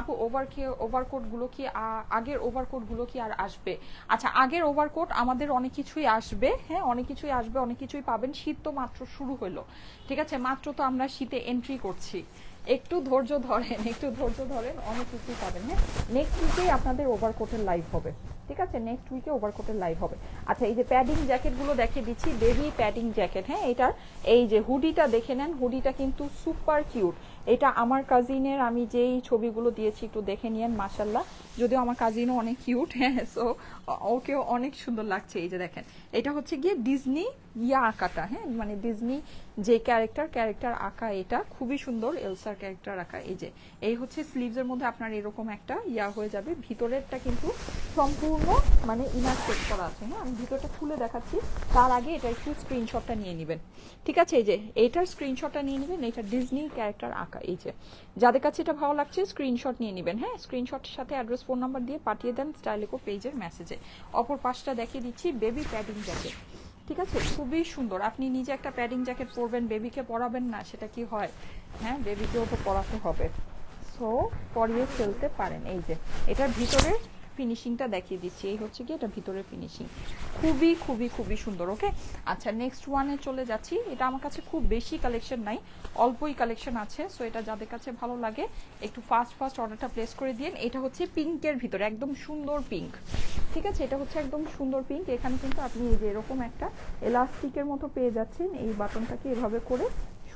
আপু ওভার কি ওভারকোটগুলো কি আগের ওভারকোটগুলো কি আর আসবে আচ্ছা আগের ওভারকোট আমাদের অনেক কিছুই আসবে হ্যাঁ অনেক কিছুই আসবে অনেক কিছুই পাবেন শীত তো মাত্র শুরু হলো ঠিক আছে মাত্র তো আমরা শীতে এন্ট্রি করছি একটু ধৈর্য ধরেন একটু ধৈর্য ধরেন অনেক কিছুই পাবেন হ্যাঁ নেক্সট উইকেই আপনাদের ওভারকোটের লাইভ হবে ঠিক আছে নেক্সট উইকে ওভারকোটের লাইভ হবে আচ্ছা এই যে প্যাডিং জ্যাকেটগুলো দেখে দিচ্ছি বেবি প্যাডিং জ্যাকেট হ্যাঁ এটার এই যে হুডিটা দেখে নেন হুডিটা কিন্তু সুপার কিউট এটা আমার কাজিনের আমি যেই ছবিগুলো দিয়েছি একটু দেখে নিয়েন মাসাল্লাহ যদিও আমার কাজিনও অনেক কিউট হ্যাঁ সো ওকেও অনেক সুন্দর লাগছে এই যে দেখেন এটা হচ্ছে গিয়ে ডিজনি ইয়া আঁকাটা হ্যাঁ মানে ডিজনি যে ক্যারেক্টার ক্যারেক্টার আঁকা এটা খুবই সুন্দর এলসার ক্যারেক্টার আঁকা এই যে এই হচ্ছে স্লিভসের মধ্যে আপনার এরকম একটা ইয়া হয়ে যাবে ভিতরেরটা কিন্তু সম্পূর্ণ মানে ইনার সেট করা আছে হ্যাঁ আমি ভিতরটা খুলে দেখাচ্ছি তার আগে এটা একটু স্ক্রিনশটটা নিয়ে নেবেন ঠিক আছে এই যে এইটার স্ক্রিনশটটা নিয়ে নেবেন এটা ডিজনি ক্যারেক্টার আঁকা টাকা এই যে যাদের কাছে এটা ভালো লাগছে স্ক্রিনশট নিয়ে নেবেন হ্যাঁ স্ক্রিনশটের সাথে অ্যাড্রেস ফোন নাম্বার দিয়ে পাঠিয়ে দেন স্টাইলেকো পেজের মেসেজে অপর পাশটা দেখিয়ে দিচ্ছি বেবি প্যাডিং জ্যাকেট ঠিক আছে খুবই সুন্দর আপনি নিজে একটা প্যাডিং জ্যাকেট পরবেন বেবিকে পরাবেন না সেটা কি হয় হ্যাঁ বেবিকেও তো পরাতে হবে সো পরিয়ে ফেলতে পারেন এই যে এটার ভিতরে ফিনিশিংটা দেখিয়ে দিচ্ছি এই হচ্ছে কি এটা ভিতরে ফিনিশিং খুবই খুবই খুবই সুন্দর ওকে আচ্ছা নেক্সট ওয়ানে চলে যাচ্ছি এটা আমার কাছে খুব বেশি কালেকশন নাই অল্পই কালেকশন আছে সো এটা যাদের কাছে ভালো লাগে একটু ফাস্ট ফাস্ট অর্ডারটা প্লেস করে দিন এটা হচ্ছে পিঙ্কের ভিতরে একদম সুন্দর পিঙ্ক ঠিক আছে এটা হচ্ছে একদম সুন্দর পিঙ্ক এখানে কিন্তু আপনি এই যে এরকম একটা এলাস্টিকের মতো পেয়ে যাচ্ছেন এই বাটনটাকে এভাবে করে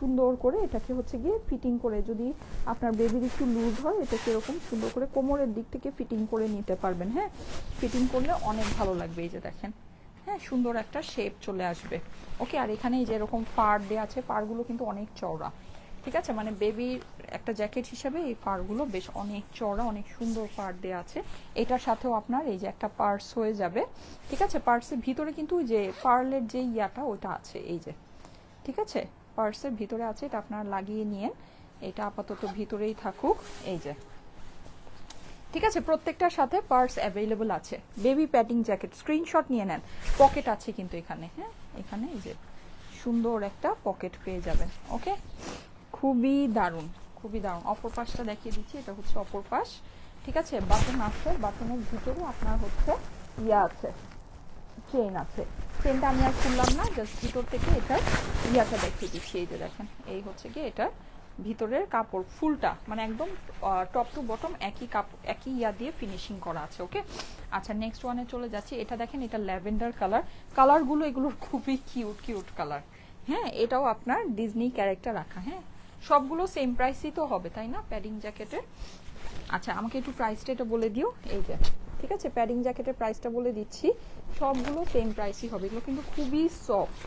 সুন্দর করে এটাকে হচ্ছে গিয়ে ফিটিং করে যদি আপনার বেবির একটু লুজ হয় এটাকে এরকম সুন্দর করে কোমরের দিক থেকে ফিটিং করে নিতে পারবেন হ্যাঁ ফিটিং করলে অনেক ভালো লাগবে এই যে দেখেন হ্যাঁ সুন্দর একটা শেপ চলে আসবে ওকে আর এখানে এই যে এরকম ফার দেওয়া আছে ফারগুলো কিন্তু অনেক চওড়া ঠিক আছে মানে বেবির একটা জ্যাকেট হিসাবে এই ফারগুলো বেশ অনেক চওড়া অনেক সুন্দর ফার দেওয়া আছে এটার সাথেও আপনার এই যে একটা পার্স হয়ে যাবে ঠিক আছে পার্সের ভিতরে কিন্তু যে পার্লের যে ইয়াটা ওটা আছে এই যে ঠিক আছে পার্সের ভিতরে আছে এটা আপনারা লাগিয়ে নিয়ে এটা আপাতত ভিতরেই থাকুক এই যে ঠিক আছে প্রত্যেকটার সাথে পার্স অ্যাভেলেবল আছে বেবি প্যাডিং জ্যাকেট স্ক্রিনশট নিয়ে নেন পকেট আছে কিন্তু এখানে হ্যাঁ এখানে এই যে সুন্দর একটা পকেট পেয়ে যাবেন ওকে খুবই দারুণ খুবই দারুণ অপর পাশটা দেখিয়ে দিচ্ছি এটা হচ্ছে অপর পাশ ঠিক আছে বাটন আছে বাটনের ভিতরে আপনার হচ্ছে ইয়া আছে চেন আছে চেনটা আমি আর খুললাম না জাস্ট ভিতর থেকে এটার ইয়াটা দেখিয়ে দিচ্ছি এই যে দেখেন এই হচ্ছে কি এটার ভিতরের কাপড় ফুলটা মানে একদম টপ টু বটম একই কাপড় একই ইয়া দিয়ে ফিনিশিং করা আছে ওকে আচ্ছা নেক্সট ওয়ানে চলে যাচ্ছি এটা দেখেন এটা ল্যাভেন্ডার কালার কালারগুলো এগুলোর খুবই কিউট কিউট কালার হ্যাঁ এটাও আপনার ডিজনি ক্যারেক্টার রাখা হ্যাঁ সবগুলো সেম প্রাইসই তো হবে তাই না প্যাডিং জ্যাকেটের আচ্ছা আমাকে একটু প্রাইসটা এটা বলে দিও এই যে ঠিক আছে প্যাডিং জ্যাকেটের প্রাইসটা বলে দিচ্ছি সবগুলো সেম প্রাইসই হবে এগুলো কিন্তু খুবই সফট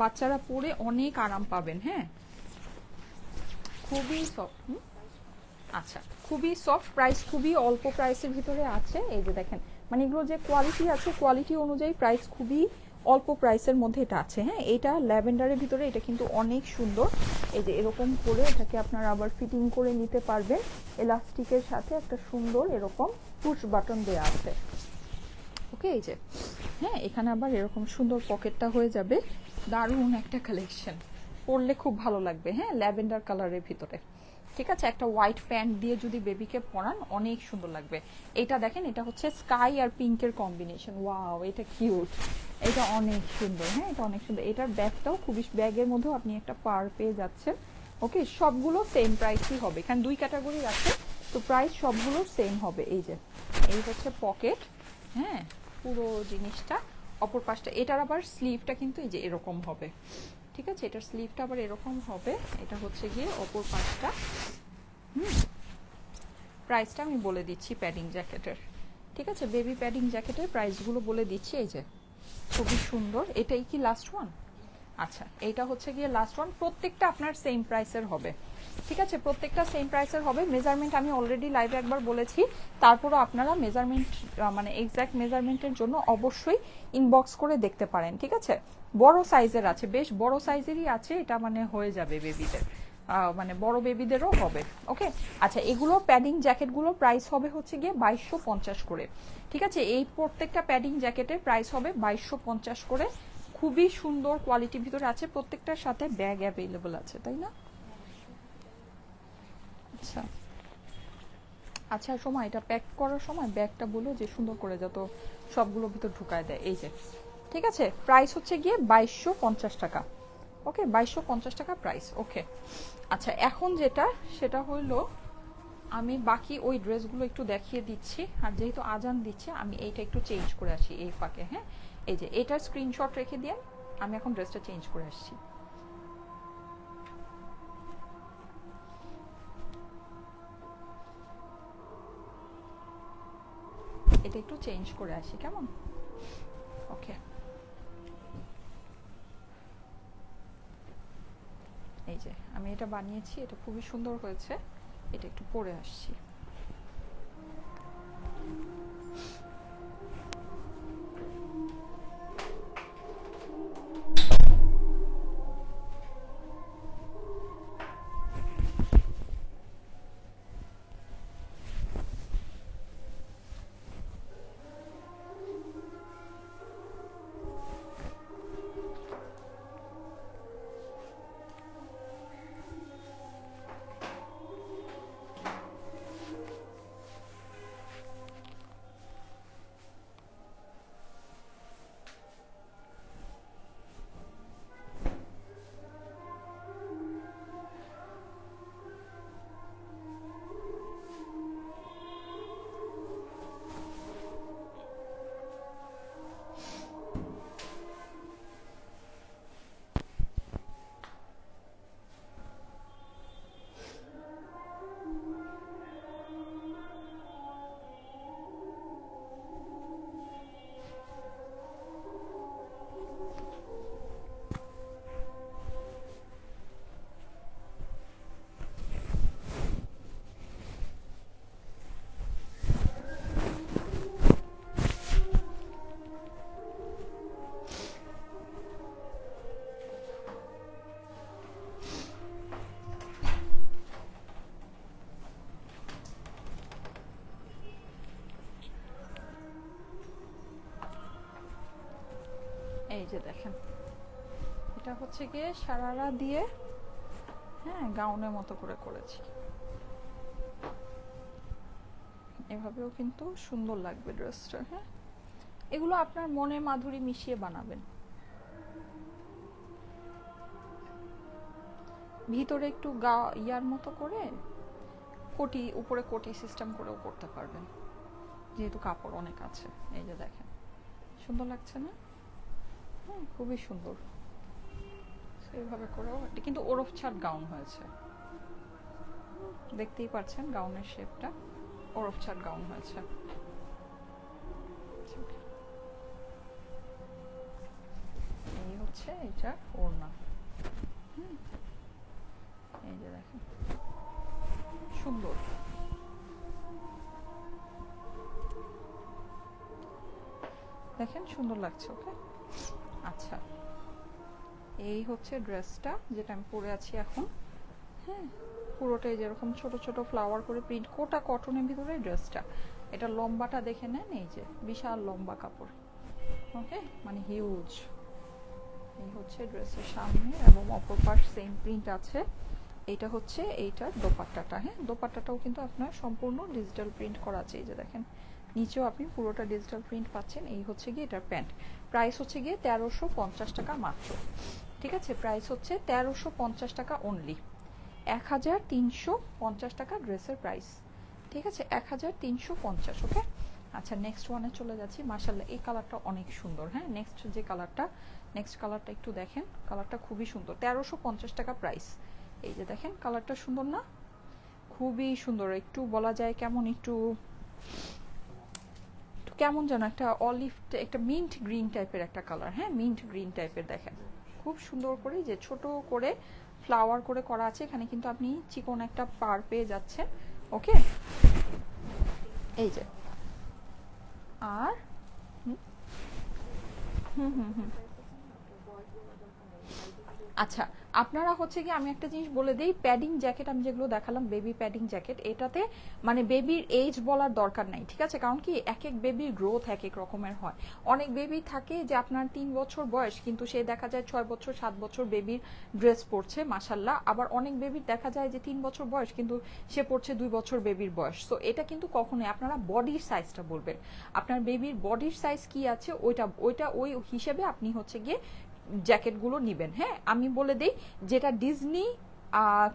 বাচ্চারা পরে অনেক আরাম পাবেন হ্যাঁ খুবই সফট আচ্ছা খুবই সফট প্রাইস খুবই অল্প প্রাইসের ভিতরে আছে এই যে দেখেন মানে এগুলো যে কোয়ালিটি আছে কোয়ালিটি অনুযায়ী প্রাইস খুবই অল্প প্রাইসের মধ্যে এটা আছে হ্যাঁ এটা ল্যাভেন্ডারের ভিতরে এটা কিন্তু অনেক সুন্দর এই যে এরকম করে এটাকে আপনারা আবার ফিটিং করে নিতে পারবেন এলাস্টিকের সাথে একটা সুন্দর এরকম পুশ বাটন দেওয়া আছে ওকে এই যে হ্যাঁ এখানে আবার এরকম সুন্দর পকেটটা হয়ে যাবে দারুণ একটা কালেকশন পরলে খুব ভালো লাগবে হ্যাঁ ল্যাভেন্ডার কালারের ভিতরে ঠিক আছে একটা হোয়াইট প্যান্ট দিয়ে যদি বেবিকে পরান অনেক সুন্দর লাগবে এটা দেখেন এটা হচ্ছে স্কাই আর পিঙ্কের কম্বিনেশন ওয়াও এটা কিউট এটা অনেক সুন্দর হ্যাঁ এটা অনেক সুন্দর এটার ব্যাগটাও খুবই ব্যাগের মধ্যেও আপনি একটা পার পেয়ে যাচ্ছেন ওকে সবগুলো সেম প্রাইসই হবে এখানে দুই ক্যাটাগরি আছে তো প্রাইস সবগুলো সেম হবে এই যে এই হচ্ছে পকেট হ্যাঁ পুরো জিনিসটা অপর পাশটা এটার আবার স্লিভটা কিন্তু এই যে এরকম হবে ঠিক আছে এটার স্লিভটা আবার এরকম হবে এটা হচ্ছে গিয়ে অপর পাশটা হুম প্রাইসটা আমি বলে দিচ্ছি প্যাডিং জ্যাকেটের ঠিক আছে বেবি প্যাডিং জ্যাকেটের প্রাইসগুলো বলে দিচ্ছি এই যে খুবই সুন্দর এটাই কি লাস্ট ওয়ান আচ্ছা এইটা হচ্ছে গিয়ে লাস্ট ওয়ান প্রত্যেকটা আপনার সেম প্রাইসের হবে ঠিক আছে প্রত্যেকটা সেম প্রাইসের হবে মেজারমেন্ট আমি অলরেডি লাইভে একবার বলেছি তারপরও আপনারা মেজারমেন্ট মানে এক্স্যাক্ট মেজারমেন্টের জন্য অবশ্যই ইনবক্স করে দেখতে পারেন ঠিক আছে বড় সাইজের আছে বেশ বড় সাইজেরই আছে এটা মানে হয়ে যাবে বেবিদের মানে বড় বেবিদেরও হবে ওকে আচ্ছা এগুলো প্যাডিং জ্যাকেটগুলো প্রাইস হবে হচ্ছে গিয়ে বাইশশো পঞ্চাশ করে ঠিক আছে এই প্রত্যেকটা প্যাডিং জ্যাকেটের প্রাইস হবে বাইশশো পঞ্চাশ করে খুবই সুন্দর কোয়ালিটির ভিতরে আছে প্রত্যেকটার সাথে ব্যাগ অ্যাভেলেবল আছে তাই না আচ্ছা আচ্ছা সময় এটা প্যাক করার সময় ব্যাগটা বলো যে সুন্দর করে যত সবগুলো ভিতর ঢুকায় দেয় এই যে ঠিক আছে প্রাইস হচ্ছে গিয়ে বাইশশো পঞ্চাশ টাকা ওকে বাইশশো পঞ্চাশ টাকা প্রাইস ওকে আচ্ছা এখন যেটা সেটা হলো আমি বাকি ওই ড্রেসগুলো একটু দেখিয়ে দিচ্ছি আর যেহেতু আজান দিচ্ছে আমি এইটা একটু চেঞ্জ করে আসি এই ফাঁকে হ্যাঁ এই যে এটার স্ক্রিনশট রেখে দিয়ে আমি এখন ড্রেসটা চেঞ্জ করে আসছি এটা একটু চেঞ্জ করে আসি কেমন ওকে এই যে আমি এটা বানিয়েছি এটা খুবই সুন্দর হয়েছে এটা একটু পরে আসছি হচ্ছে গিয়ে সারারা দিয়ে হ্যাঁ গাউনের মতো করে করেছি এভাবেও কিন্তু সুন্দর লাগবে ড্রেসটা হ্যাঁ এগুলো আপনার মনে মাধুরী মিশিয়ে বানাবেন ভিতরে একটু গা ইয়ার মতো করে কোটি উপরে কোটি সিস্টেম করেও করতে পারবেন যেহেতু কাপড় অনেক আছে এই যে দেখেন সুন্দর লাগছে না হ্যাঁ খুবই সুন্দর এইভাবে করেও এটা কিন্তু ওরফ ছাড় গাউন হয়েছে দেখতেই পাচ্ছেন গাউনের শেপটা ওরফ ছাড় গাউন হয়েছে এই হচ্ছে এটা ওড়না এই যে দেখেন সুন্দর দেখেন সুন্দর লাগছে ওকে আচ্ছা এই হচ্ছে ড্রেসটা যেটা আমি পরে আছি এখন হ্যাঁ পুরোটাই যেরকম ছোট ছোট ফ্লাওয়ার করে প্রিন্ট কোটা কটনের ভিতরে ড্রেসটা এটা লম্বাটা দেখে নেন এই যে বিশাল লম্বা কাপড় ওকে মানে হিউজ এই হচ্ছে ড্রেসের সামনে এবং অপর পাশ সেম প্রিন্ট আছে এইটা হচ্ছে এইটার দোপাট্টাটা হ্যাঁ দোপাট্টাটাও কিন্তু আপনার সম্পূর্ণ ডিজিটাল প্রিন্ট করা আছে এই যে দেখেন নিচেও আপনি পুরোটা ডিজিটাল প্রিন্ট পাচ্ছেন এই হচ্ছে গিয়ে এটার প্যান্ট প্রাইস হচ্ছে গিয়ে তেরোশো পঞ্চাশ টাকা মাত্র ঠিক আছে প্রাইস হচ্ছে তেরোশো পঞ্চাশ টাকা অনলি এক হাজার তিনশো পঞ্চাশ টাকা ড্রেসের প্রাইস ঠিক আছে এক হাজার তিনশো পঞ্চাশ ওকে আচ্ছা নেক্সট ওয়ানে চলে যাচ্ছি মার্শাল্লাহ এই কালারটা অনেক সুন্দর হ্যাঁ নেক্সট যে কালারটা নেক্সট কালারটা একটু দেখেন কালারটা খুবই সুন্দর তেরোশো পঞ্চাশ টাকা প্রাইস এই যে দেখেন কালারটা সুন্দর না খুবই সুন্দর একটু বলা যায় কেমন একটু কেমন যেন একটা অলিভ একটা মিন্ট গ্রিন টাইপের একটা কালার হ্যাঁ মিন্ট গ্রিন টাইপের দেখেন খুব সুন্দর করে যে ছোট করে ফ্লাওয়ার করে করা আছে এখানে কিন্তু আপনি চিকন একটা পার পেয়ে যাচ্ছেন ওকে এই যে আর হুম হুম হুম আচ্ছা আপনারা হচ্ছে কি আমি একটা জিনিস বলে দিই প্যাডিং জ্যাকেট আমি যেগুলো দেখালাম বেবি প্যাডিং জ্যাকেট এটাতে মানে বেবির এজ বলার দরকার নাই ঠিক আছে কারণ কি এক এক বেবির গ্রোথ এক এক রকমের হয় অনেক বেবি থাকে যে আপনার তিন বছর বয়স কিন্তু সে দেখা যায় ছয় বছর সাত বছর বেবির ড্রেস পরছে মাসাল্লাহ আবার অনেক বেবির দেখা যায় যে তিন বছর বয়স কিন্তু সে পড়ছে দুই বছর বেবির বয়স তো এটা কিন্তু কখনোই আপনারা বডির সাইজটা বলবেন আপনার বেবির বডির সাইজ কি আছে ওইটা ওইটা ওই হিসেবে আপনি হচ্ছে গিয়ে জ্যাকেটগুলো নেবেন হ্যাঁ আমি বলে দিই যেটা ডিজনি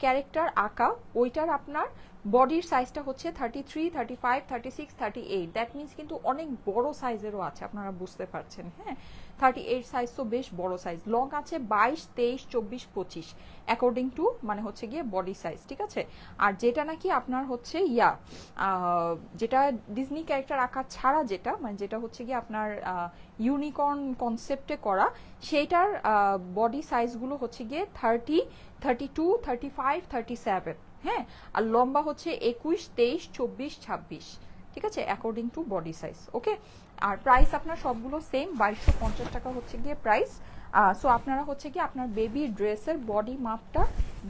ক্যারেক্টার আঁকা ওইটার আপনার বডির সাইজটা হচ্ছে thirty three thirty five thirty six thirty eight that means কিন্তু অনেক বড় সাইজেরও আছে আপনারা বুঝতে পারছেন হ্যাঁ থার্টি এইট সাইজ তো বেশ বড় সাইজ লং আছে বাইশ তেইশ চব্বিশ পঁচিশ অ্যাকর্ডিং টু মানে হচ্ছে গিয়ে বডি সাইজ ঠিক আছে আর যেটা নাকি আপনার হচ্ছে ইয়া যেটা ডিজনি ক্যারেক্টার আঁকা ছাড়া যেটা মানে যেটা হচ্ছে গিয়ে আপনার ইউনিকর্ন কনসেপ্টে করা সেইটার বডি সাইজগুলো হচ্ছে গিয়ে thirty thirty two thirty five thirty seven হ্যাঁ আর লম্বা হচ্ছে একুশ তেইশ চব্বিশ ছাব্বিশ ঠিক আছে according to body size okay আর প্রাইস আপনার সবগুলো সেম বাইশশো পঞ্চাশ টাকা হচ্ছে গিয়ে প্রাইস সো আপনারা হচ্ছে গিয়ে আপনার বেবি ড্রেসের বডি মাপটা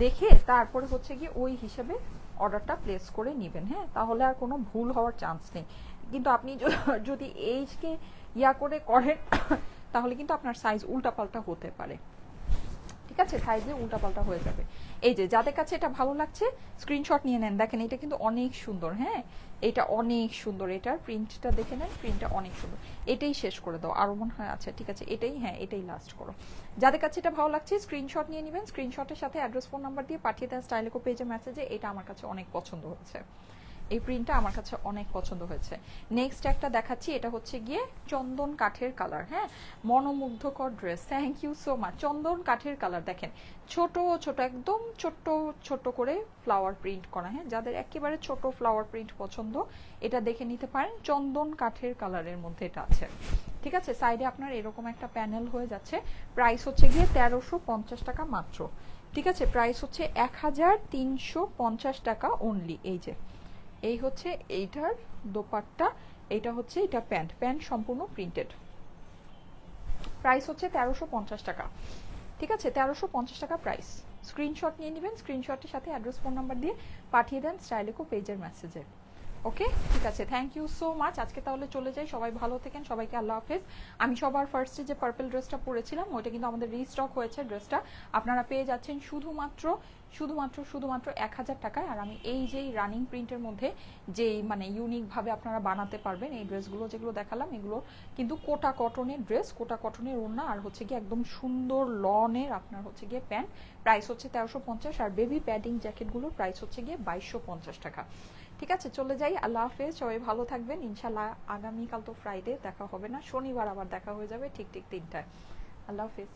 দেখে তারপরে হচ্ছে গিয়ে ওই হিসেবে অর্ডারটা প্লেস করে নেবেন হ্যাঁ তাহলে আর কোনো ভুল হওয়ার চান্স নেই কিন্তু আপনি যদি এইজকে ইয়া করে করেন তাহলে কিন্তু আপনার সাইজ উল্টাপাল্টা হতে পারে ঠিক আছে সাইজ দিয়ে উল্টাপাল্টা হয়ে যাবে এই যে যাদের কাছে এটা ভালো লাগছে স্ক্রিনশট নিয়ে নেন দেখেন এটা কিন্তু অনেক সুন্দর হ্যাঁ এটা অনেক সুন্দর এটার প্রিন্টটা দেখে নেন প্রিন্টটা অনেক সুন্দর এটাই শেষ করে দাও আরও মনে হয় আচ্ছা ঠিক আছে এটাই হ্যাঁ এটাই লাস্ট করো যাদের কাছে এটা ভালো লাগছে স্ক্রিনশট নিয়ে নেবেন স্ক্রিনশটের সাথে অ্যাড্রেস ফোন নাম্বার দিয়ে পাঠিয়ে দেন স্টাইলেকো পেজে মেসেজে এটা আমার কাছে অনেক পছন্দ হচ্ছে এই প্রিন্টটা আমার কাছে অনেক পছন্দ হয়েছে নেক্সট একটা দেখাচ্ছি এটা হচ্ছে গিয়ে চন্দন কাঠের কালার হ্যাঁ মনোমুগ্ধকর dress thank you so much চন্দন কাঠের কালার দেখেন ছোট ছোট একদম ছোট্ট ছোট করে ফ্লাওয়ার প্রিন্ট করা হ্যাঁ যাদের একেবারে ছোট ফ্লাওয়ার প্রিন্ট পছন্দ এটা দেখে নিতে পারেন চন্দন কাঠের কালারের মধ্যে এটা আছে ঠিক আছে সাইডে আপনার এরকম একটা প্যানেল হয়ে যাচ্ছে প্রাইস হচ্ছে গিয়ে তেরোশো টাকা মাত্র ঠিক আছে প্রাইস হচ্ছে এক টাকা অনলি এই যে এই হচ্ছে এইটার দোপাট্টা এটা হচ্ছে এটা প্যান্ট প্যান্ট সম্পূর্ণ প্রিন্টেড প্রাইস হচ্ছে তেরোশো টাকা ঠিক আছে তেরোশো টাকা প্রাইস স্ক্রিনশট নিয়ে নেবেন স্ক্রিনশটের সাথে অ্যাড্রেস ফোন নাম্বার দিয়ে পাঠিয়ে দেন স্টাইলেকো পেজের মেসেজে ওকে ঠিক আছে থ্যাংক ইউ সো মাচ আজকে তাহলে চলে যাই সবাই ভালো থেকেন সবাইকে আল্লাহ হাফেজ আমি সবার ফার্স্টে যে পার্পল ড্রেসটা পরেছিলাম ওইটা কিন্তু আমাদের রিস্টক হয়েছে ড্রেসটা আপনারা পেয়ে যাচ্ছেন শুধুমাত্র শুধুমাত্র শুধুমাত্র এক হাজার টাকায় আর আমি এই যে রানিং প্রিন্টের মধ্যে যেই মানে ইউনিকভাবে আপনারা বানাতে পারবেন এই ড্রেসগুলো যেগুলো দেখালাম এগুলো কিন্তু কোটা কটনের ড্রেস কোটা কটনের ওড়না আর হচ্ছে গিয়ে একদম সুন্দর লনের আপনার হচ্ছে গিয়ে প্যান্ট প্রাইস হচ্ছে তেরোশো পঞ্চাশ আর বেবি প্যাডিং জ্যাকেটগুলোর প্রাইস হচ্ছে গিয়ে বাইশশো পঞ্চাশ টাকা ঠিক আছে চলে যাই আল্লাহ হাফেজ সবাই ভালো থাকবেন ইনশাল্লাহ আগামীকাল তো ফ্রাইডে দেখা হবে না শনিবার আবার দেখা হয়ে যাবে ঠিক ঠিক তিনটায় আল্লাহ হাফেজ